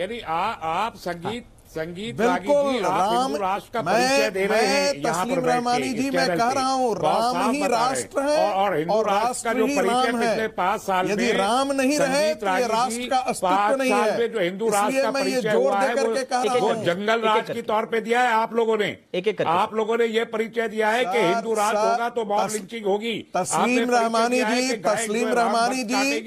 F: यानी आप संगीत संगीत बिल्कुल राम राष्ट्र का मैं, दे रहे हैं तस्लीम रहमानी जी मैं कह रहा हूँ राम ही राष्ट्र है और, और राष्ट्र का जो
C: राम है पांच साल यदि राम नहीं रहे तो ये राष्ट्र का अस्तित्व नहीं है जो हिंदू राष्ट्र का ये जोर देकर के कह रहा हूँ
F: जंगल राज के तौर पे दिया है आप लोगों ने एक एक आप लोगों ने ये परिचय दिया है की हिंदू राष्ट्र होगा तो मॉब लिंचिंग होगी तस्लीम रहमानी जी तस्लीम रहमानी जी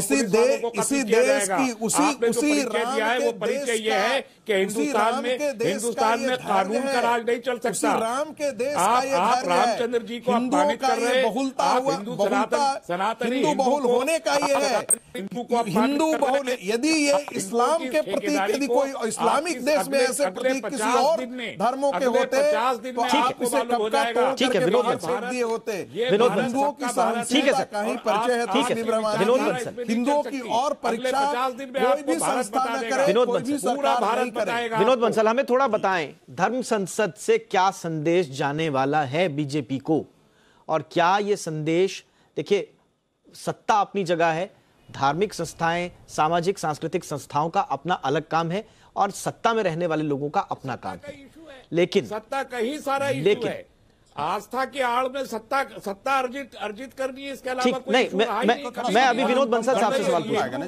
F: इसी देश इसी देश की उसी उसी राम दिया है वो परिचय ये है कि हिंदुस्तान में हिंदुस्तान में कानून का राज नहीं चल सकता राम के देश का ये आप रामचंद्र जी को अपमानित कर रहे बहुलता आप हिंदू सनातन सनातनी
C: हिंदू बहुल होने का ये है हिंदू को हिंदू बहुल यदि ये इस्लाम के प्रतीक यदि कोई इस्लामिक देश में ऐसे प्रतीक किसी और धर्मों के होते तो ठीक है विनोद तो दिए होते हिंदुओं की ठीक है कहीं परिचय है तो ठीक है विनोद हिंदुओं की और परीक्षा कोई भी संस्था न करे कोई भी सरकार भारत बताएगा विनोद बंसल
A: हमें थोड़ा बताएं धर्म संसद से क्या संदेश जाने वाला है बीजेपी को और क्या ये संदेश देखिए सत्ता अपनी जगह है धार्मिक संस्थाएं सामाजिक सांस्कृतिक संस्थाओं का अपना अलग काम है और सत्ता में रहने वाले लोगों का अपना काम है लेकिन
F: सत्ता का ही सारा लेकिन है। आस्था के आड़ में सत्ता सत्ता अर्जित अर्जित करनी है इसके अलावा कोई नहीं, मैं, मैं, नहीं मैं अभी हाँ, विनोद बंसल साहब से सवाल पूछूंगा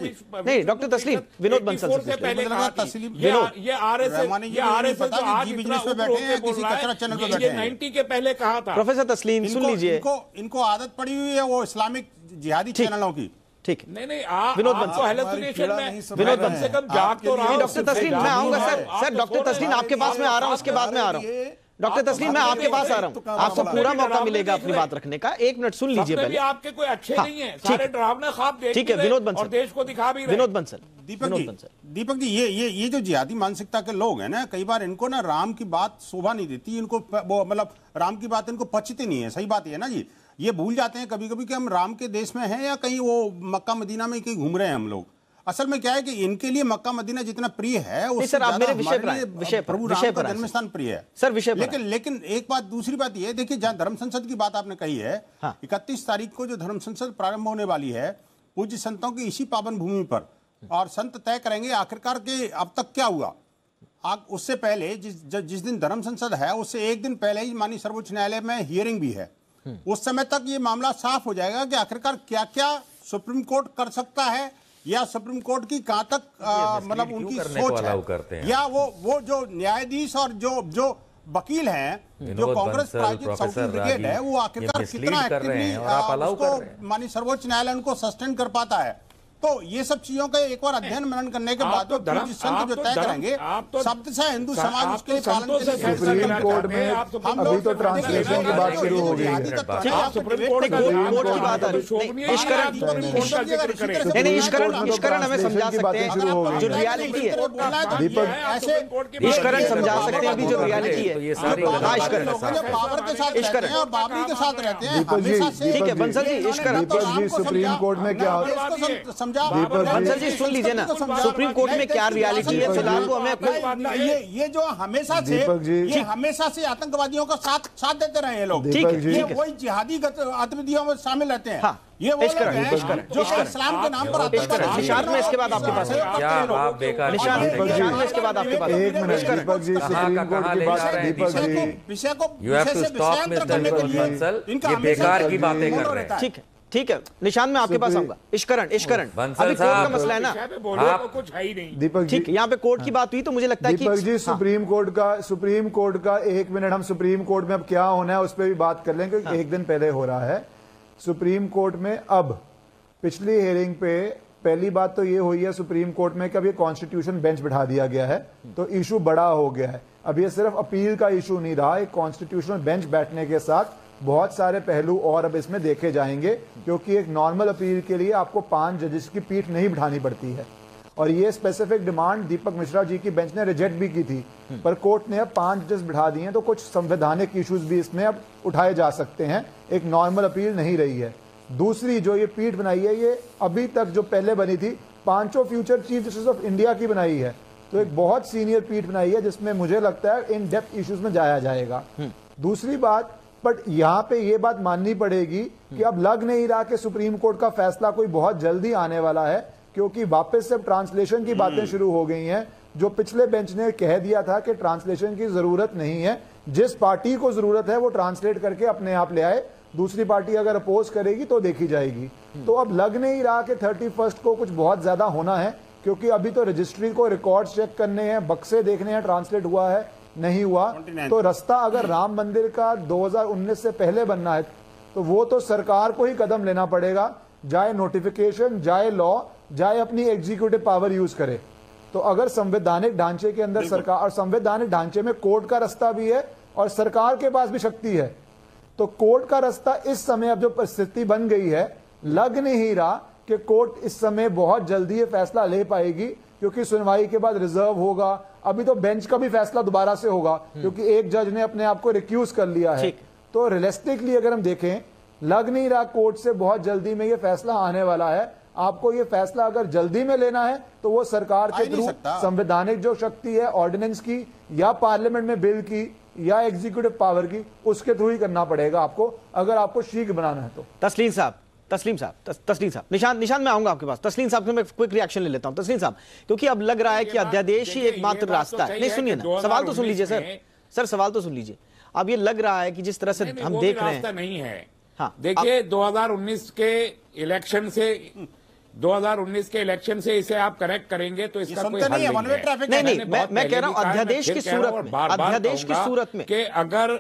F: नहीं
A: डॉक्टर तस्लीम विनोद बंसल से पहले
B: तस्लीम ये ये
F: आरएसएस ये आरएसएस तो आज बिजनेस में
B: बैठे हैं किसी कचरा चैनल पे बैठे हैं ये 90 के पहले कहा था प्रोफेसर तस्लीम सुन लीजिए इनको इनको आदत पड़ी हुई है वो इस्लामिक जिहादी चैनलों की ठीक नहीं नहीं नहीं विनोद बंसल विनोद बंसल कम जाग तो रहा डॉक्टर तस्लीम मैं आऊंगा तो सर सर तो डॉक्टर तस्लीम आपके पास में आ रहा हूँ उसके बाद में आ रहा हूँ डॉक्टर तो तस्लीम मैं
A: आपके पास आ रहा हूँ तो आपको पूरा मौका मिलेगा अपनी बात रखने का एक मिनट सुन लीजिए पहले आपके कोई अच्छे हाँ, नहीं है
F: सारे ठीक है विनोद बंसल देश को दिखा भी विनोद बंसल
A: दीपक जी दीपक जी ये
B: ये ये जो जिहादी मानसिकता के लोग हैं ना कई बार इनको ना राम की बात शोभा नहीं देती इनको मतलब राम की बात इनको पचती नहीं है सही बात है ना जी ये भूल जाते हैं कभी कभी कि हम राम के देश में हैं या कहीं वो मक्का मदीना में कहीं घूम रहे हैं हम लोग असल में क्या है कि इनके लिए मक्का मदीना जितना प्रिय है उससे प्रभु प्रिय है सर विषय लेकिन लेकिन एक बात दूसरी बात यह देखिए जहाँ धर्म संसद की बात आपने कही है हाँ। इकतीस तारीख को जो धर्म संसद प्रारंभ होने वाली है पूज्य संतों की इसी पावन भूमि पर और संत तय करेंगे आखिरकार के अब तक क्या हुआ आग उससे पहले जिस जिस दिन धर्म संसद है उससे एक दिन पहले ही माननीय सर्वोच्च न्यायालय में हियरिंग भी है हम्म। उस समय तक ये मामला साफ हो जाएगा कि आखिरकार क्या क्या सुप्रीम कोर्ट कर सकता है या सुप्रीम कोर्ट की कातक तक मतलब उनकी सोच है करते हैं या वो वो जो न्यायाधीश और जो जो वकील हैं जो कांग्रेस है वो आखिरकार कितना एक्टिवली माननीय सर्वोच्च न्यायालय उनको सस्टेंड कर पाता है तो ये सब चीजों का एक बार अध्ययन मनन करने के बाद तो, तो संत जो तो तय करेंगे तो- शब्द हाँ, से हिंदू समाज उसके लिए पालन सुप्रीम कोर्ट में लोग तो
G: ट्रांसलेशन की बात शुरू हो गई समझा
A: सकते हैं जो रियलिटी है
B: हाँ, बाबरी के साथ रहते हैं ठीक है बंसल जी
G: सुप्रीम कोर्ट में क्या
B: समझा सुन लीजिए ना सुप्रीम कोर्ट में क्या रियालिटी है फिलहाल को तो हमें ये ये जो हमेशा से ये हमेशा से आतंकवादियों का साथ साथ देते रहे हैं लोग ठीक है ये वही जिहादी गतिविधियों में शामिल रहते हैं हाँ। ये लोग
E: हैं जो इस्लाम
A: के नाम पर निशान में इसके बाद आपके पास
E: क्या आप बेकार निशान में इसके बाद आपके पास एक minute Deepak ji supreme court की बात Deepak ji
A: you have to stop mister Bansal ये बेकार की बातें कर रहे हैं ठीक है ठीक है निशान में आपके पास तो आऊंगा इश्करण इश्करण अभी कोर्ट का मसला है ना
F: आप, कुछ है ही नहीं
G: दीपक ठीक यहाँ पे कोर्ट की हाँ। बात हुई तो मुझे लगता है दीपक जी हाँ। सुप्रीम कोर्ट का सुप्रीम कोर्ट का एक मिनट हम सुप्रीम कोर्ट में अब क्या होना है उस पर भी बात कर लेंगे हाँ। एक दिन पहले हो रहा है सुप्रीम कोर्ट में अब पिछली हेयरिंग पे पहली बात तो ये हुई है सुप्रीम कोर्ट में कि अब ये कॉन्स्टिट्यूशन बेंच बिठा दिया गया है तो इशू बड़ा हो गया है अब ये सिर्फ अपील का इशू नहीं रहा एक कॉन्स्टिट्यूशनल बेंच बैठने के साथ बहुत सारे पहलू और अब इसमें देखे जाएंगे क्योंकि एक नॉर्मल अपील के लिए आपको पांच जजेस की पीठ नहीं बिठानी पड़ती है और ये स्पेसिफिक डिमांड दीपक मिश्रा जी की बेंच ने रिजेक्ट भी की थी हम्म। पर कोर्ट ने अब पांच जजेस बिठा दिए तो कुछ संवैधानिक इश्यूज भी इसमें अब उठाए जा सकते हैं एक नॉर्मल अपील नहीं रही है दूसरी जो ये पीठ बनाई है ये अभी तक जो पहले बनी थी पांचों future chief justice of India की बनाई है तो एक बहुत सीनियर पीठ बनाई है जिसमें मुझे लगता है इन डेप्थ इश्यूज में जाया जाएगा हम्म। दूसरी बात बट यहाँ पे ये बात माननी पड़ेगी कि अब लग नहीं रहा कि सुप्रीम कोर्ट का फैसला कोई बहुत जल्दी आने वाला है क्योंकि वापस से ट्रांसलेशन की बातें हम्म। शुरू हो गई हैं जो पिछले बेंच ने कह दिया था कि ट्रांसलेशन की जरूरत नहीं है जिस पार्टी को जरूरत है वो ट्रांसलेट करके अपने आप ले आए दूसरी पार्टी अगर अपोज करेगी तो देखी जाएगी हम्म। तो अब लग नहीं रहा कि थर्टी फर्स्ट को कुछ बहुत ज्यादा होना है क्योंकि अभी तो रजिस्ट्री को रिकॉर्ड चेक करने हैं बक्से देखने हैं ट्रांसलेट हुआ है नहीं हुआ तो रास्ता अगर राम मंदिर का 2019 से पहले बनना है तो वो तो सरकार को ही कदम लेना पड़ेगा जाए नोटिफिकेशन जाए लॉ जाए अपनी एग्जीक्यूटिव पावर यूज करे तो अगर संवैधानिक ढांचे के अंदर सरकार और संवैधानिक ढांचे में कोर्ट का रास्ता भी है और सरकार के पास भी शक्ति है तो कोर्ट का रास्ता इस समय अब जो परिस्थिति बन गई है लग नहीं रहा कि कोर्ट इस समय बहुत जल्दी ये फैसला ले पाएगी क्योंकि सुनवाई के बाद रिजर्व होगा अभी तो बेंच का भी फैसला दोबारा से होगा हम्म। क्योंकि एक जज ने अपने आप को रिक्यूज कर लिया है तो रियलिस्टिकली अगर हम देखें लग नहीं रहा कोर्ट से बहुत जल्दी में ये फैसला आने वाला है आपको ये फैसला अगर जल्दी में लेना है तो वो सरकार के थ्रू संवैधानिक जो शक्ति है ऑर्डिनेंस की या पार्लियामेंट में बिल की या एग्जीक्यूटिव पावर की उसके थ्रू ही करना पड़ेगा आपको अगर आपको शीघ्र बनाना है तो तस्लीम साहब तस्लीम साहब
A: तस्लीम साहब निशान निशान मैं आऊंगा आपके पास तस्लीम साहब से मैं क्विक रिएक्शन ले लेता हूं तस्लीम साहब क्योंकि अब लग रहा है कि अध्यादेश ही एकमात्र रास्ता तो है नहीं सुनिए ना सवाल तो सुन लीजिए सर सर सवाल तो सुन लीजिए अब ये लग रहा है कि जिस तरह से हम देख रहे हैं नहीं है हाँ देखिए
F: 2019 के इलेक्शन से 2019 के इलेक्शन से इसे आप करेक्ट करेंगे तो इसका कोई हल नहीं, नहीं, नहीं, नहीं मैं, मैं कह रहा हूं अध्यादेश की सूरत में अध्यादेश की सूरत में कि अगर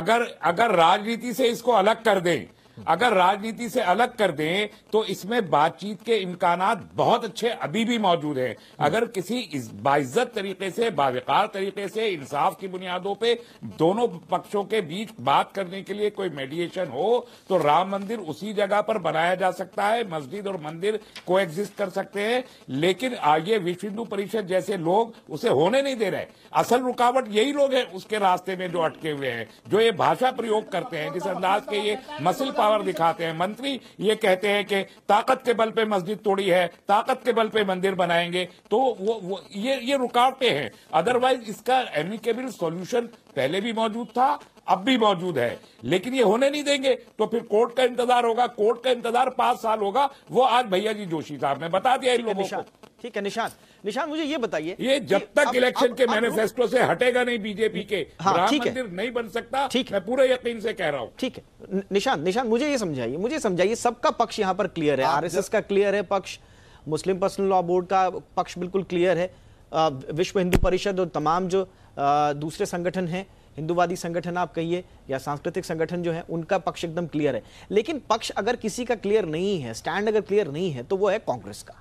F: अगर अगर राजनीति से इसको अलग कर दें अगर राजनीति से अलग कर दें तो इसमें बातचीत के इम्कान बहुत अच्छे अभी भी मौजूद हैं अगर किसी बाइज्जत तरीके से बावकार तरीके से इंसाफ की बुनियादों पर दोनों पक्षों के बीच बात करने के लिए कोई मेडिएशन हो तो राम मंदिर उसी जगह पर बनाया जा सकता है मस्जिद और मंदिर को कर सकते हैं लेकिन आगे विश्व हिंदू परिषद जैसे लोग उसे होने नहीं दे रहे असल रुकावट यही लोग हैं उसके रास्ते में जो अटके हुए हैं जो ये भाषा प्रयोग करते हैं जिस अंदाज के ये मसिल पावर दिखाते हैं मंत्री ये कहते हैं कि ताकत के बल पे मस्जिद तोड़ी है ताकत के बल पे मंदिर बनाएंगे तो वो, वो ये ये रुकावटें हैं अदरवाइज इसका एमिकेबल सॉल्यूशन पहले भी मौजूद था अब भी मौजूद है लेकिन ये होने नहीं देंगे तो फिर कोर्ट का इंतजार होगा कोर्ट का इंतजार पांच साल होगा वो आज भैया जी जोशी साहब ने बता दिया इन लोगों को
A: ठीक है निशांत निशान मुझे ये बताइए ये जब तक इलेक्शन के मैनिफेस्टो से हटेगा
F: नहीं बीजेपी हाँ, के हाँ, ठीक है
A: नहीं बन सकता ठीक मैं पूरे यकीन से कह रहा हूँ ठीक है निशान निशान मुझे ये समझाइए मुझे समझाइए सबका पक्ष यहाँ पर क्लियर है आर का क्लियर है पक्ष मुस्लिम पर्सनल लॉ बोर्ड का पक्ष बिल्कुल क्लियर है विश्व हिंदू परिषद और तमाम जो दूसरे संगठन हैं हिंदूवादी संगठन आप कहिए या सांस्कृतिक संगठन जो है उनका पक्ष एकदम क्लियर है लेकिन पक्ष अगर किसी का क्लियर नहीं है स्टैंड अगर क्लियर नहीं है तो वो है कांग्रेस का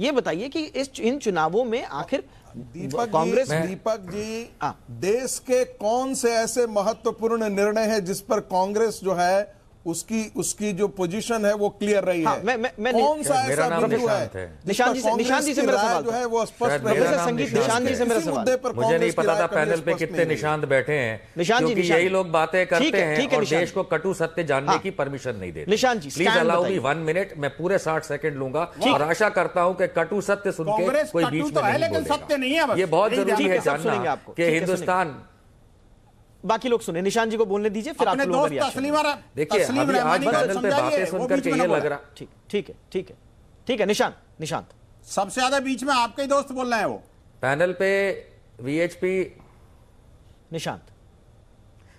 A: ये बताइए कि इस इन चुनावों में आखिर दीपक कांग्रेस दीपक
C: जी आ, हाँ। देश के कौन से ऐसे महत्वपूर्ण निर्णय हैं जिस पर कांग्रेस जो है उसकी उसकी जो पोजीशन है वो क्लियर रही हाँ, है मैं, मैं, कौन सा ऐसा बिंदु है निशान जी से निशान जी से मेरा सवाल जो है वो स्पष्ट प्रोफेसर संगीत निशान जी से मेरा सवाल पर मुझे नहीं पता था पैनल पे कितने
E: निशांत बैठे हैं निशान जी क्योंकि यही लोग बातें करते हैं और देश को कटु सत्य जानने हाँ। की परमिशन नहीं देते Nishan ji please allow me one minute मैं पूरे साठ सेकंड लूंगा और आशा करता हूँ की कटु सत्य सुन के कोई बीच में तो लेकिन सत्य
F: नहीं
A: है ये बहुत जरूरी है जानना की हिंदुस्तान
E: बाकी लोग सुने निशान जी को
A: बोलने दीजिए फिर आप लोग देखिए आज पे बातें सुनकर के ये लग रहा ठीक ठीक है ठीक है ठीक है निशान निशांत सबसे ज्यादा बीच में आपके दोस्त बोल रहे हैं वो
E: पैनल पे वीएचपी निशांत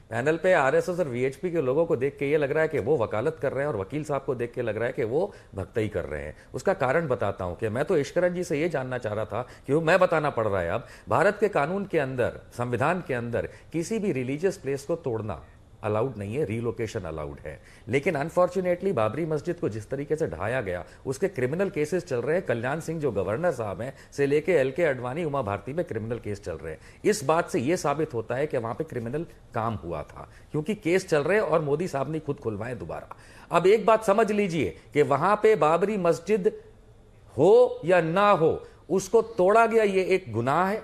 E: पैनल पे आरएसएस और वीएचपी के लोगों को देख के ये लग रहा है कि वो वकालत कर रहे हैं और वकील साहब को देख के लग रहा है कि वो भक्तई कर रहे हैं उसका कारण बताता हूँ कि मैं तो ईश्करण जी से ये जानना चाह रहा था कि वो मैं बताना पड़ रहा है अब भारत के कानून के अंदर संविधान के अंदर किसी भी रिलीजियस प्लेस को तोड़ना अलाउड नहीं है रीलोकेशन अलाउड है लेकिन अनफॉर्चुनेटली बाबरी मस्जिद को जिस तरीके से ढाया गया उसके क्रिमिनल केसेस चल रहे हैं कल्याण सिंह जो गवर्नर साहब हैं से लेके एल के अडवाणी उमा भारती में क्रिमिनल केस चल रहे हैं इस बात से यह साबित होता है कि वहां पे क्रिमिनल काम हुआ था क्योंकि केस चल रहे और मोदी साहब ने खुद खुलवाए दोबारा अब एक बात समझ लीजिए कि वहां पे बाबरी मस्जिद हो या ना हो उसको तोड़ा गया ये एक गुनाह है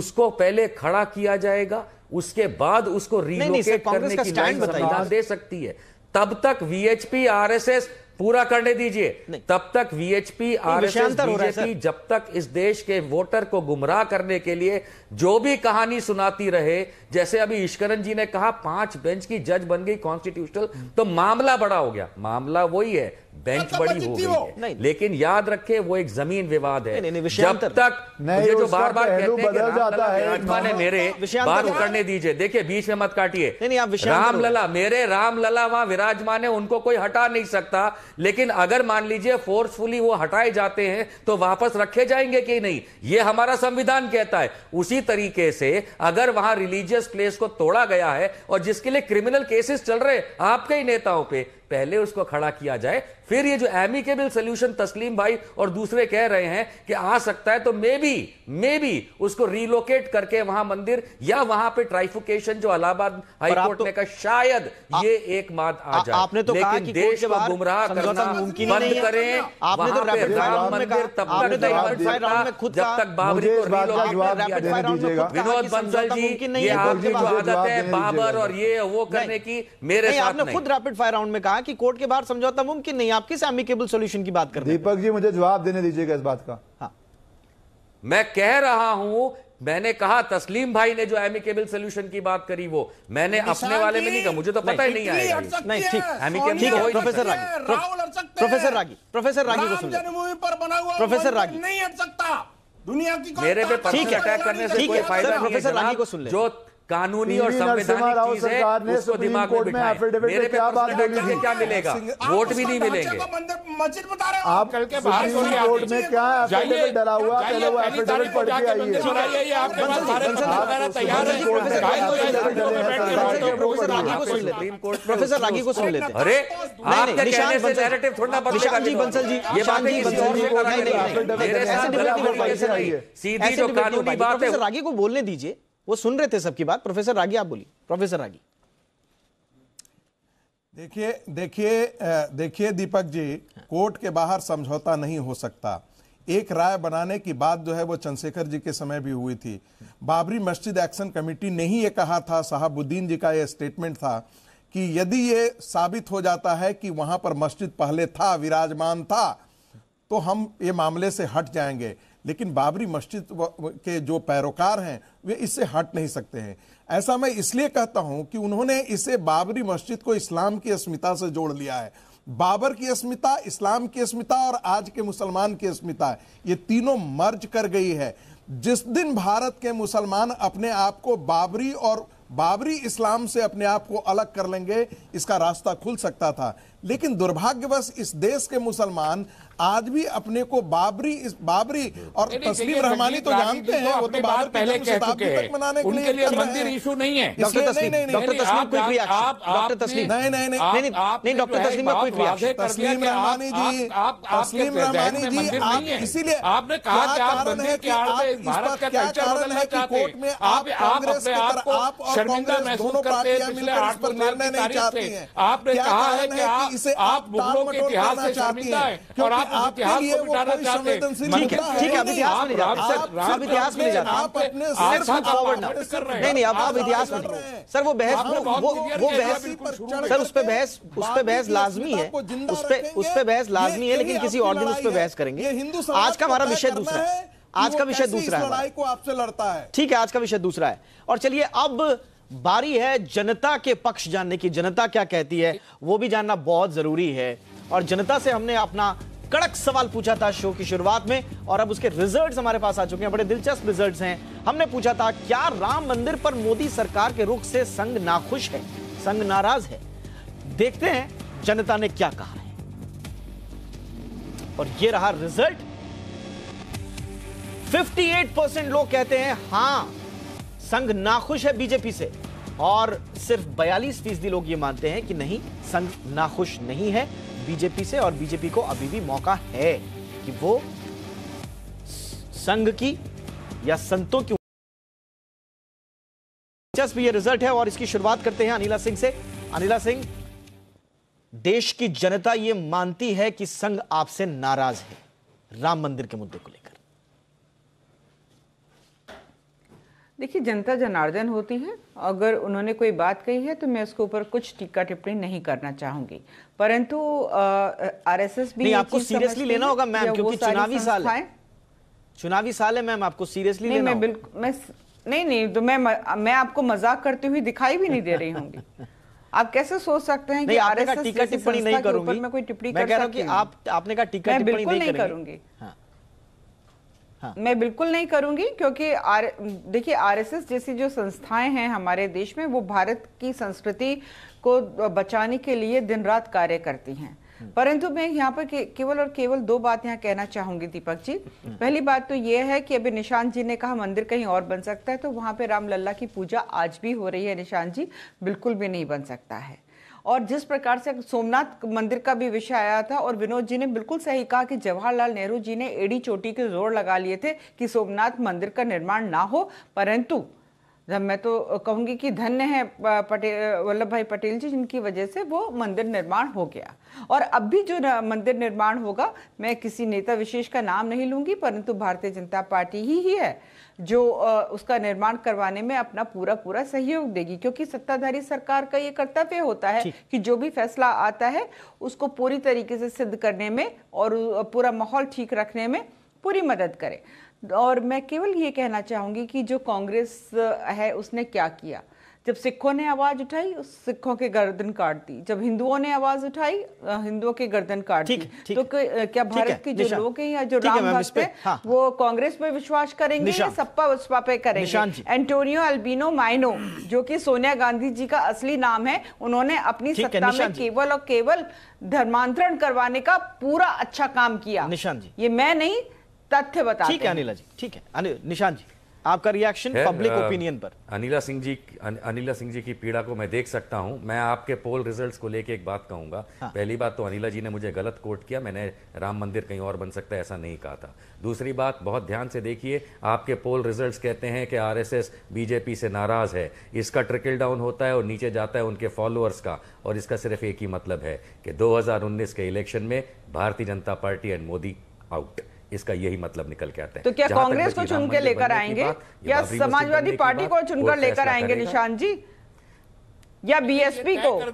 E: उसको पहले खड़ा किया जाएगा उसके बाद उसको रिलोकेट करने की संविधान दे सकती है तब तक वीएचपी आरएसएस पूरा करने दीजिए तब तक वीएचपी आरएसएस बीजेपी जब तक इस देश के वोटर को गुमराह करने के लिए जो भी कहानी सुनाती रहे जैसे अभी ईश्करण जी ने कहा पांच बेंच की जज बन गई कॉन्स्टिट्यूशनल तो मामला बड़ा हो गया मामला वही है बेंच मतलब बड़ी हो गई है लेकिन याद रखे वो एक जमीन विवाद है जब तक तो ये जो बार बार कहते हैं मेरे बात उतरने तो दीजिए देखिए बीच में मत काटिए रामलला मेरे रामलला वहां विराजमान है उनको कोई हटा नहीं सकता लेकिन अगर मान लीजिए फोर्सफुली वो हटाए जाते हैं तो वापस रखे जाएंगे कि नहीं ये हमारा संविधान कहता है उसी तरीके से अगर वहां रिलीजियस प्लेस को तोड़ा गया है और जिसके लिए क्रिमिनल केसेस चल रहे आपके ही नेताओं पे पहले उसको खड़ा किया जाए फिर ये जो एमिकेबल सोल्यूशन तस्लीम भाई और दूसरे कह रहे हैं कि आ सकता है तो मे बी मे बी उसको रिलोकेट करके वहां मंदिर या वहां पे ट्राइफिकेशन जो अलाहाबाद हाईकोर्ट तो, ने कहा शायद आ, ये एक मात आ जाए आ, आपने तो लेकिन कहा देश को गुमराह करना बंद करें आपने तो राम मंदिर तब तक नहीं बन सकता जब तक बाबरी को रीलोकेट विनोद बंसल जी ये आपकी जो आदत है बाबर और ये वो करने की मेरे साथ खुद
A: रैपिड फायर राउंड में कहा कहा कि कोर्ट के बाहर समझौता मुमकिन नहीं आप किस एमिकेबल
G: सोल्यूशन की बात कर दीपक जी मुझे जवाब देने दीजिएगा इस बात का हाँ।
E: मैं कह रहा हूं मैंने कहा तस्लीम भाई ने जो एमिकेबल सोल्यूशन की बात करी वो मैंने अपने वाले में नहीं कहा मुझे तो पता ही नहीं आया नहीं ठीक एमिकेबल ठीक है तो professor Ragi professor Ragi professor Ragi को
B: सुन प्रोफेसर तो रागी नहीं हट सकता दुनिया की मेरे पे पर्सनल अटैक करने से कोई फायदा नहीं प्रोफेसर रागी को
E: सुन ले जो कानूनी और संवैधानिक चीज है उसको दिमाग में बिठाएं मेरे पे क्या क्या मिलेगा वोट भी नहीं मिलेंगे तो
G: आप कल के बाहर कोर्ट में क्या एफिडेविट हुआ वो एफिडेविट पढ़ के आइए
F: आपके पास तैयार है
E: प्रोफेसर रागी को सुन लेते अरे आपके कहने से नैरेटिव थोड़ा जी बंसल जी ये बात नहीं सीधी जो
A: कानूनी बात है रागी को बोलने दीजिए वो सुन रहे थे सबकी बात प्रोफेसर रागी आप बोलिए प्रोफेसर रागी
C: देखिए देखिए देखिए दीपक जी कोर्ट के बाहर समझौता नहीं हो सकता एक राय बनाने की बात जो है वो चंद्रशेखर जी के समय भी हुई थी बाबरी मस्जिद एक्शन कमेटी ने ही ये कहा था साहबुद्दीन जी का ये स्टेटमेंट था कि यदि ये साबित हो जाता है कि वहां पर मस्जिद पहले था विराजमान था तो हम ये मामले से हट जाएंगे लेकिन बाबरी मस्जिद के जो पैरोकार हैं वे इससे हट नहीं सकते हैं ऐसा मैं इसलिए कहता हूं कि उन्होंने इसे बाबरी मस्जिद को इस्लाम की अस्मिता से जोड़ लिया है बाबर की अस्मिता इस्लाम की अस्मिता और आज के मुसलमान की अस्मिता ये तीनों मर्ज कर गई है जिस दिन भारत के मुसलमान अपने आप को बाबरी और बाबरी इस्लाम से अपने आप को अलग कर लेंगे इसका रास्ता खुल सकता था लेकिन दुर्भाग्यवश इस देश के मुसलमान आज भी अपने को बाबरी इस बाबरी और तस्लीम रहमानी तो जानते हैं तो वो तो बाबर पहले तक मनाने के लिए मंदिर इशू नहीं है डॉक्टर तस्लीम डॉक्टर तस्लीम कोई भी आप डॉक्टर तस्लीम नहीं नहीं नहीं नहीं डॉक्टर तस्लीम का क्विक रिएक्शन तस्लीम रहमानी जी
F: आप तस्लीम रहमानी जी आप इसीलिए आपने कहा कि आप बंदे के आड़ में भारत का कल्चर बदलना चाहते हैं आप आप अपने आप को शर्मिंदा महसूस करते हैं
C: आठ पर निर्णय नहीं चाहते हैं आपने कहा है कि आप इसे आप मुगलों के इतिहास से शर्मिंदा है
F: और आप इतिहास को मिटाना चाहते हैं ठीक है ठीक है इतिहास में आप आप इतिहास में जाते हैं आप अपने आप फॉरवर्ड ना नहीं नहीं आप इतिहास में सर वो बहस वो
A: वो बहस सर उस पर बहस उस पर बहस लाजमी है उस पर उस पर बहस लाजमी है लेकिन किसी और दिन उस पर बहस करेंगे आज का हमारा विषय दूसरा है आज का विषय दूसरा है को
C: आपसे लड़ता है
A: ठीक है आज का विषय दूसरा है और चलिए अब बारी है जनता के पक्ष जानने की जनता क्या कहती है वो भी जानना बहुत जरूरी है और जनता से हमने अपना कड़क सवाल पूछा था शो की शुरुआत में और अब उसके रिजल्ट्स हमारे पास आ चुके हैं बड़े दिलचस्प रिजल्ट्स हैं हमने पूछा था क्या राम मंदिर पर मोदी सरकार के रुख से संघ नाखुश है संघ नाराज है देखते हैं जनता ने क्या कहा है और ये रहा रिजल्ट 58 परसेंट लोग कहते हैं हां संघ नाखुश है बीजेपी से और सिर्फ बयालीस फीसदी लोग ये मानते हैं कि नहीं संघ नाखुश नहीं है बीजेपी से और बीजेपी को अभी भी मौका है कि वो संघ की या संतों की दिलचस्प ये रिजल्ट है और इसकी शुरुआत करते हैं अनिला सिंह से अनिला सिंह देश की जनता ये मानती है कि संघ आपसे नाराज है राम मंदिर के मुद्दे को लेकर
D: देखिए जनता जनार्दन होती है अगर उन्होंने कोई बात कही है तो मैं उसके ऊपर कुछ टीका टिप्पणी नहीं करना चाहूंगी परंतु आरएसएस भी आपको सीरियसली लेना होगा मैम क्योंकि चुनावी साल है चुनावी साल है मैम आपको सीरियसली नहीं मैं बिल्कुल मैं नहीं नहीं तो मैं मैं आपको मजाक करते हुए दिखाई भी नहीं दे रही होंगी आप कैसे सोच सकते हैं कि आरएसएस टीका टिप्पणी नहीं करूंगी मैं कोई टिप्पणी कर सकती हूं रहा हूं कि आप आपने कहा टीका टिप्पणी नहीं करूंगी हाँ। हाँ. मैं बिल्कुल नहीं करूंगी क्योंकि आर देखिए आरएसएस जैसी जो संस्थाएं हैं हमारे देश में वो भारत की संस्कृति को बचाने के लिए दिन रात कार्य करती हैं हम्म। परंतु मैं यहाँ पर केवल और केवल दो बात यहाँ कहना चाहूंगी दीपक जी हम्म। पहली बात तो ये है कि अभी निशांत जी ने कहा मंदिर कहीं और बन सकता है तो वहां पर राम लल्ला की पूजा आज भी हो रही है निशांत जी बिल्कुल भी नहीं बन सकता है और जिस प्रकार से सोमनाथ मंदिर का भी विषय आया था और विनोद जी ने बिल्कुल सही कहा कि जवाहरलाल नेहरू जी ने एडी चोटी के जोर लगा लिए थे कि सोमनाथ मंदिर का निर्माण ना हो परंतु मैं तो कहूंगी कि धन्य है पटेल वल्लभ भाई पटेल जी जिनकी वजह से वो मंदिर निर्माण हो गया और अब भी जो मंदिर निर्माण होगा मैं किसी नेता विशेष का नाम नहीं लूंगी परंतु भारतीय जनता पार्टी ही, ही है जो उसका निर्माण करवाने में अपना पूरा पूरा सहयोग देगी क्योंकि सत्ताधारी सरकार का ये कर्तव्य होता है कि जो भी फैसला आता है उसको पूरी तरीके से सिद्ध करने में और पूरा माहौल ठीक रखने में पूरी मदद करे और मैं केवल ये कहना चाहूँगी कि जो कांग्रेस है उसने क्या किया जब सिखों ने आवाज उठाई उस सिखों के गर्दन काट दी जब हिंदुओं ने आवाज उठाई हिंदुओं के गर्दन काट दी तो क्या भारत के जो लोग हैं या जो राम भक्त हैं वो कांग्रेस पे विश्वास करेंगे या सपा बसपा पे करेंगे एंटोनियो अल्बिनो माइनो जो कि सोनिया गांधी जी का असली नाम है उन्होंने अपनी सत्ता में केवल और केवल धर्मांतरण करवाने का पूरा अच्छा काम किया निशान जी ये मैं नहीं तथ्य बता ठीक है अनिला
A: जी ठीक है निशान जी आपका रिएक्शन पब्लिक ओपिनियन पर
E: अनिला सिंह जी अन, अनिला सिंह जी की पीड़ा को मैं देख सकता हूं मैं आपके पोल रिजल्ट्स को लेके एक बात कहूंगा हाँ। पहली बात तो अनिला जी ने मुझे गलत कोट किया मैंने राम मंदिर कहीं और बन सकता है ऐसा नहीं कहा था दूसरी बात बहुत ध्यान से देखिए आपके पोल रिजल्ट्स कहते हैं कि आर बीजेपी से नाराज है इसका ट्रिकल डाउन होता है और नीचे जाता है उनके फॉलोअर्स का और इसका सिर्फ एक ही मतलब है कि दो के इलेक्शन में भारतीय जनता पार्टी एंड मोदी आउट इसका यही मतलब निकल के आता है तो क्या कांग्रेस को चुनकर लेकर आएंगे या समाजवादी पार्टी को चुनकर लेकर आएंगे निशान
D: जी या बीएसपी तो को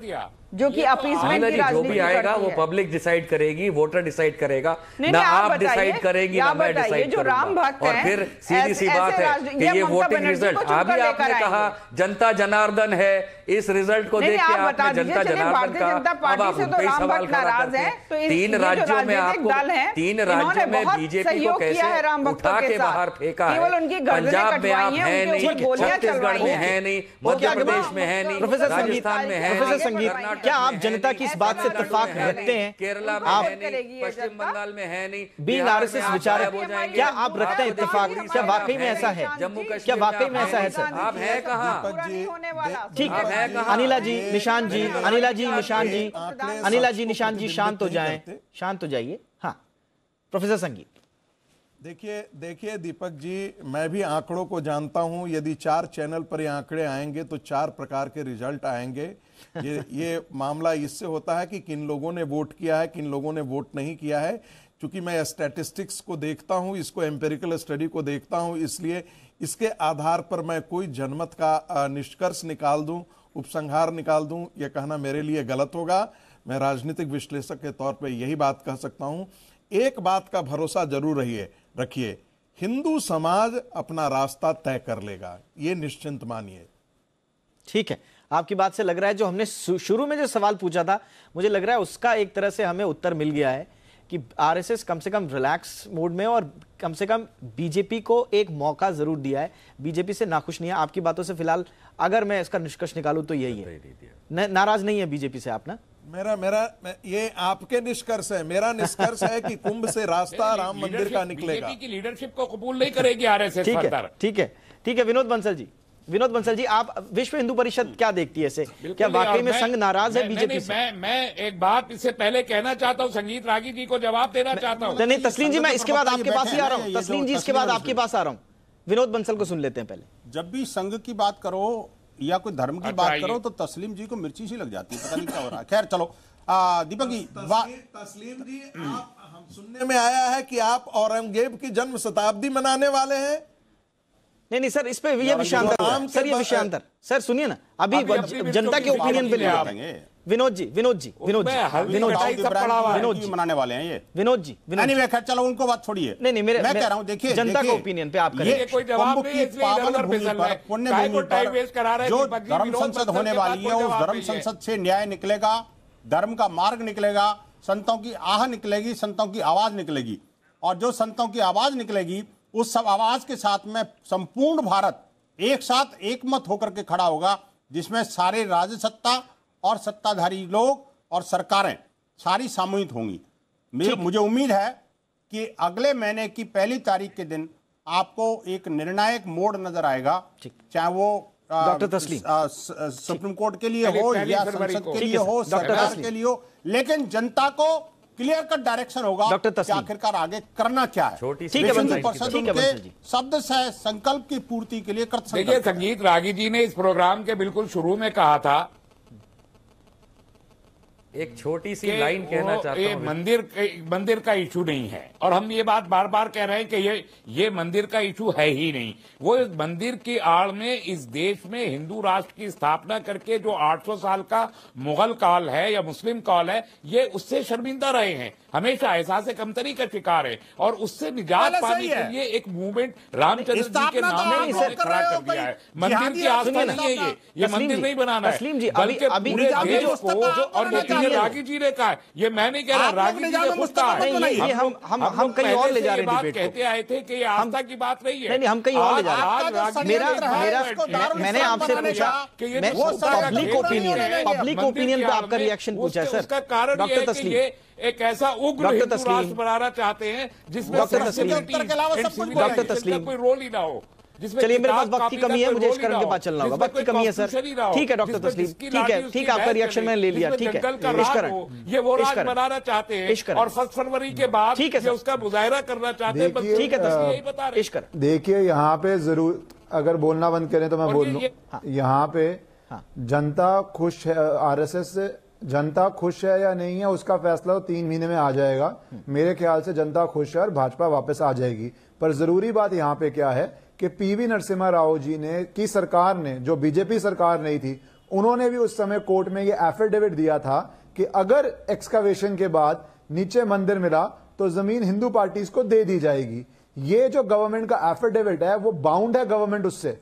D: जो कि अपीजमेंट तो की जो भी आएगा वो
E: पब्लिक डिसाइड करेगी वोटर डिसाइड करेगा ना आप डिसाइड करेंगी ना मैं डिसाइड जो राम भक्त और फिर सीधी सी बात है कि ये वोटिंग रिजल्ट अभी आपने कहा जनता जनार्दन है इस रिजल्ट को देख के आपने जनता जनार्दन का अब आप तो उन सवाल खड़ा करते हैं तो तीन राज्यों में आपको तीन राज्यों में बीजेपी को कैसे उठा के बाहर फेंका है पंजाब
D: में आप है नहीं छत्तीसगढ़ में है नहीं मध्य प्रदेश में है नहीं राजस्थान में है नहीं
A: क्या आप जनता की इस बात से इतफाक रखते हैं केरला में आप
D: पश्चिम
E: बंगाल में है नहीं बींग आर एस एस विचार क्या आप रखते हैं इतफाक क्या वाकई में ऐसा है जम्मू कश्मीर क्या
A: वाकई में ऐसा है सर आप है
D: कहा ठीक है अनिला जी
A: निशान जी अनिला जी निशान जी अनिला जी निशान जी शांत हो जाए शांत हो जाइए हाँ प्रोफेसर संगीत
C: देखिए देखिए दीपक जी मैं भी आंकड़ों को जानता हूं यदि चार चैनल पर ये आंकड़े आएंगे तो चार प्रकार के रिजल्ट आएंगे ये ये मामला इससे होता है कि किन लोगों ने वोट किया है किन लोगों ने वोट नहीं किया है क्योंकि मैं स्टैटिस्टिक्स को देखता हूँ इसको एम्पेरिकल स्टडी को देखता हूँ इसलिए इसके आधार पर मैं कोई जनमत का निष्कर्ष निकाल दूँ उपसंहार निकाल दूँ यह कहना मेरे लिए गलत होगा मैं राजनीतिक विश्लेषक के तौर पर यही बात कह सकता हूँ एक बात का भरोसा जरूर रहिए रखिए हिंदू समाज अपना रास्ता
A: तय कर लेगा ये निश्चिंत मानिए ठीक है आपकी बात से लग रहा है जो हमने शुरू में जो सवाल पूछा था मुझे लग रहा है उसका एक तरह से हमें उत्तर मिल गया है कि आरएसएस कम से कम रिलैक्स मोड में और कम से कम बीजेपी को एक मौका जरूर दिया है बीजेपी से नाखुश नहीं है आपकी बातों से फिलहाल अगर मैं इसका निष्कर्ष निकालू तो यही है नाराज नहीं है बीजेपी से आप ना
C: मेरा मेरा ये आपके निष्कर्ष है मेरा निष्कर्ष है कि
A: कुंभ से रास्ता राम मंदिर का निकलेगा बीजेपी
C: की लीडरशिप को कबूल नहीं करेगी आरएसएस
F: ठीक है
A: ठीक है ठीक है विनोद बंसल जी विनोद बंसल जी आप विश्व हिंदू परिषद क्या देखती है इसे क्या वाकई में संघ नाराज है बीजेपी से मैं
F: मैं एक बात इससे पहले कहना चाहता हूँ संगीत रागी जी को जवाब देना चाहता हूँ नहीं तस्लीम जी मैं इसके बाद आपके पास ही आ रहा हूँ तस्लीम जी इसके बाद आपके
A: पास आ रहा हूँ विनोद बंसल
B: को सुन लेते हैं पहले जब भी संघ की बात करो या कोई धर्म की अच्छा, बात करो तो तस्लीम जी को मिर्ची
C: सी लग जाती है पता नहीं क्या हो रहा है खैर चलो दीपक जी तस्लीम जी हम्म। आप हम सुनने में आया है कि आप औरंगजेब की जन्म शताब्दी मनाने वाले हैं
A: नहीं नहीं सर इस पे ये विषयांतर तो सर ये विषयांतर सर सुनिए ना अभी, जनता के ओपिनियन पे ले विनोद जी विनोद जी
B: विनोद जी विनोद जी मनाने वाले हैं ये विनोद जी विनोद जी खैर चलो उनको बात छोड़िए नहीं नहीं मेरे मैं कह रहा हूँ देखिए जनता के ओपिनियन पे आप ये कोई जवाब पावन भूमि पर पुण्य भूमि पर जो धर्म संसद होने वाली है उस धर्म संसद से न्याय निकलेगा धर्म का मार्ग निकलेगा संतों की आह निकलेगी संतों की आवाज निकलेगी और जो संतों की आवाज निकलेगी उस सब आवाज के साथ में संपूर्ण भारत एक साथ एक मत होकर के खड़ा होगा जिसमें सारे राज्य सत्ता और सत्ताधारी लोग और सरकारें सारी सामूहिक होंगी मुझे उम्मीद है कि अगले महीने की पहली तारीख के दिन आपको एक निर्णायक मोड़ नजर आएगा चाहे वो डॉक्टर तस्लीम सुप्रीम कोर्ट के लिए हो या संसद के लिए हो सरकार के लिए हो लेकिन जनता को क्लियर कट डायरेक्शन होगा डॉक्टर आखिरकार आगे करना क्या है ठीक है शब्द से संकल्प की पूर्ति के लिए कर
F: संजीत संगीत रागी जी ने इस प्रोग्राम के बिल्कुल शुरू में कहा था एक छोटी सी लाइन कहना चाहता हूँ मंदिर मंदिर का इशू नहीं है और हम ये बात बार बार कह रहे हैं कि ये ये मंदिर का इशू है ही नहीं वो मंदिर की आड़ में इस देश में हिंदू राष्ट्र की स्थापना करके जो 800 साल का मुगल काल है या मुस्लिम काल है ये उससे शर्मिंदा रहे हैं हमेशा एहसास कमतरी का शिकार है और उससे निजात पाने के लिए एक मूवमेंट रामचंद्र जी के तो नाम में खड़ा कर दिया है मंदिर की आस्था नहीं है ये ये मंदिर नहीं बनाना है बल्कि पूरे देश को और ये रागी जी ने कहा ये मैं नहीं कह रहा रागी जी ने पूछता नहीं ये हम हम हम कहीं और ले जा रहे हैं डिबेट कहते आए थे कि ये आस्था की बात नहीं है नहीं हम कहीं और ले जा रहे हैं मेरा मेरा मैंने आपसे पूछा कि ये तो वो पब्लिक ओपिनियन पब्लिक ओपिनियन पे आपका रिएक्शन पूछा है सर उसका कारण ये है कि ये एक ऐसा उग्र राष्ट्र बनाना चाहते हैं जिसमें डॉक्टर तस्लीम डॉक्टर तस्लीम कोई रोल ही ना हो चलिए मेरे पास वक्त की कमी है मुझे इस इश्करण के पास चलना होगा वक्त की कमी है सर ठीक है डॉक्टर तस्लीम ठीक है ठीक है आपका रिएक्शन मैंने ले लिया ठीक है इश्करण ये वो राज बनाना चाहते हैं और फर्स्ट फरवरी के बाद ठीक है उसका मुजाहरा करना चाहते हैं ठीक है तस्लीम
G: इश्करण देखिए यहाँ पे जरूर अगर बोलना बंद करें तो मैं बोल लू हाँ, यहाँ पे हाँ। जनता खुश है आरएसएस से जनता खुश है या नहीं है उसका फैसला तो तीन महीने में आ जाएगा मेरे ख्याल से जनता खुश है और भाजपा वापस आ जाएगी पर जरूरी बात यहाँ पे क्या है कि पीवी नरसिम्हा राव जी ने की सरकार ने जो बीजेपी सरकार नहीं थी उन्होंने भी उस समय कोर्ट में ये एफिडेविट दिया था कि अगर एक्सकावेशन के बाद नीचे मंदिर मिला तो जमीन हिंदू पार्टीज को दे दी जाएगी ये जो गवर्नमेंट का एफिडेविट है वो बाउंड है गवर्नमेंट उससे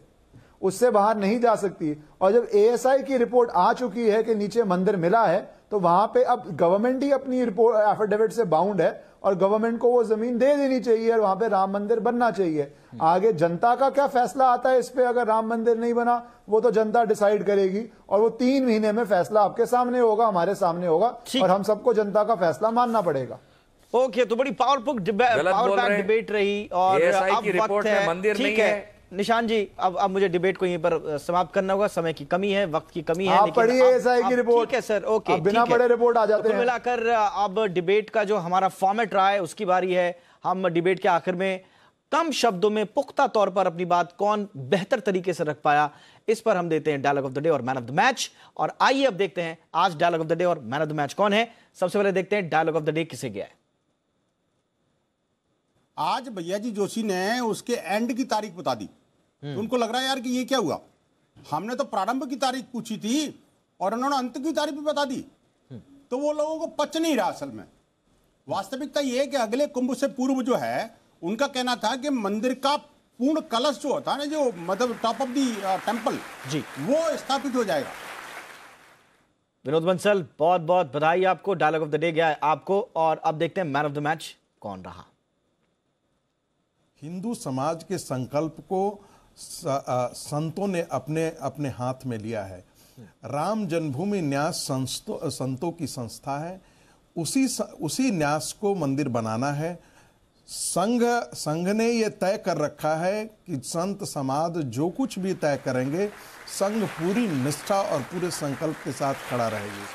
G: उससे बाहर नहीं जा सकती और जब एएसआई की रिपोर्ट आ चुकी है कि नीचे मंदिर मिला है तो वहां पे अब गवर्नमेंट ही अपनी रिपोर्ट एफिडेविट से बाउंड है और गवर्नमेंट को वो जमीन दे देनी चाहिए और वहां पे राम मंदिर बनना चाहिए आगे जनता का क्या फैसला आता है इस पर अगर राम मंदिर नहीं बना वो तो जनता डिसाइड करेगी और वो तीन महीने में फैसला आपके सामने होगा हमारे सामने होगा और हम सबको जनता का फैसला मानना पड़ेगा
A: ओके तो बड़ी पावरफुल डिबेट रही और की रिपोर्ट है, मंदिर नहीं है निशान जी अब अब मुझे डिबेट को यहीं पर समाप्त करना होगा समय की कमी है वक्त की कमी है आप पढ़िए एसआई की रिपोर्ट ठीक है
G: सर ओके बिना पढ़े रिपोर्ट आ जाते तो हैं
A: मिलाकर अब डिबेट का जो हमारा फॉर्मेट रहा है उसकी बारी है हम डिबेट के आखिर में कम शब्दों में पुख्ता तौर पर अपनी बात कौन बेहतर तरीके से रख पाया इस पर हम देते हैं डायलॉग ऑफ द डे और मैन ऑफ द मैच और आइए अब देखते हैं आज डायलॉग ऑफ द डे और मैन ऑफ द मैच कौन है सबसे पहले देखते हैं डायलॉग ऑफ द डे किसे गया है
B: आज भैया जी जोशी ने उसके एंड की तारीख बता दी तो उनको लग रहा है यार कि ये क्या हुआ हमने तो प्रारंभ की तारीख पूछी थी और उन्होंने अंत की तारीख भी बता दी हम्म। तो वो लोगों को पच नहीं रहा असल में वास्तविकता ये है कि अगले कुंभ से पूर्व जो है उनका कहना था कि मंदिर का पूर्ण कलश जो होता है ना
A: जो मतलब टॉप ऑफ दी टेम्पल जी वो स्थापित हो जाएगा विनोद बंसल बहुत बहुत बधाई आपको डायलॉग ऑफ द डे गया है आपको और अब देखते हैं मैन ऑफ द मैच कौन रहा
C: हिंदू समाज के संकल्प को संतों ने अपने अपने हाथ में लिया है राम जन्मभूमि न्यास संतो संतों की संस्था है उसी उसी न्यास को मंदिर बनाना है संघ संघ ने यह तय कर रखा है कि संत समाज जो कुछ भी तय करेंगे संघ पूरी निष्ठा और पूरे संकल्प के साथ
A: खड़ा रहेगी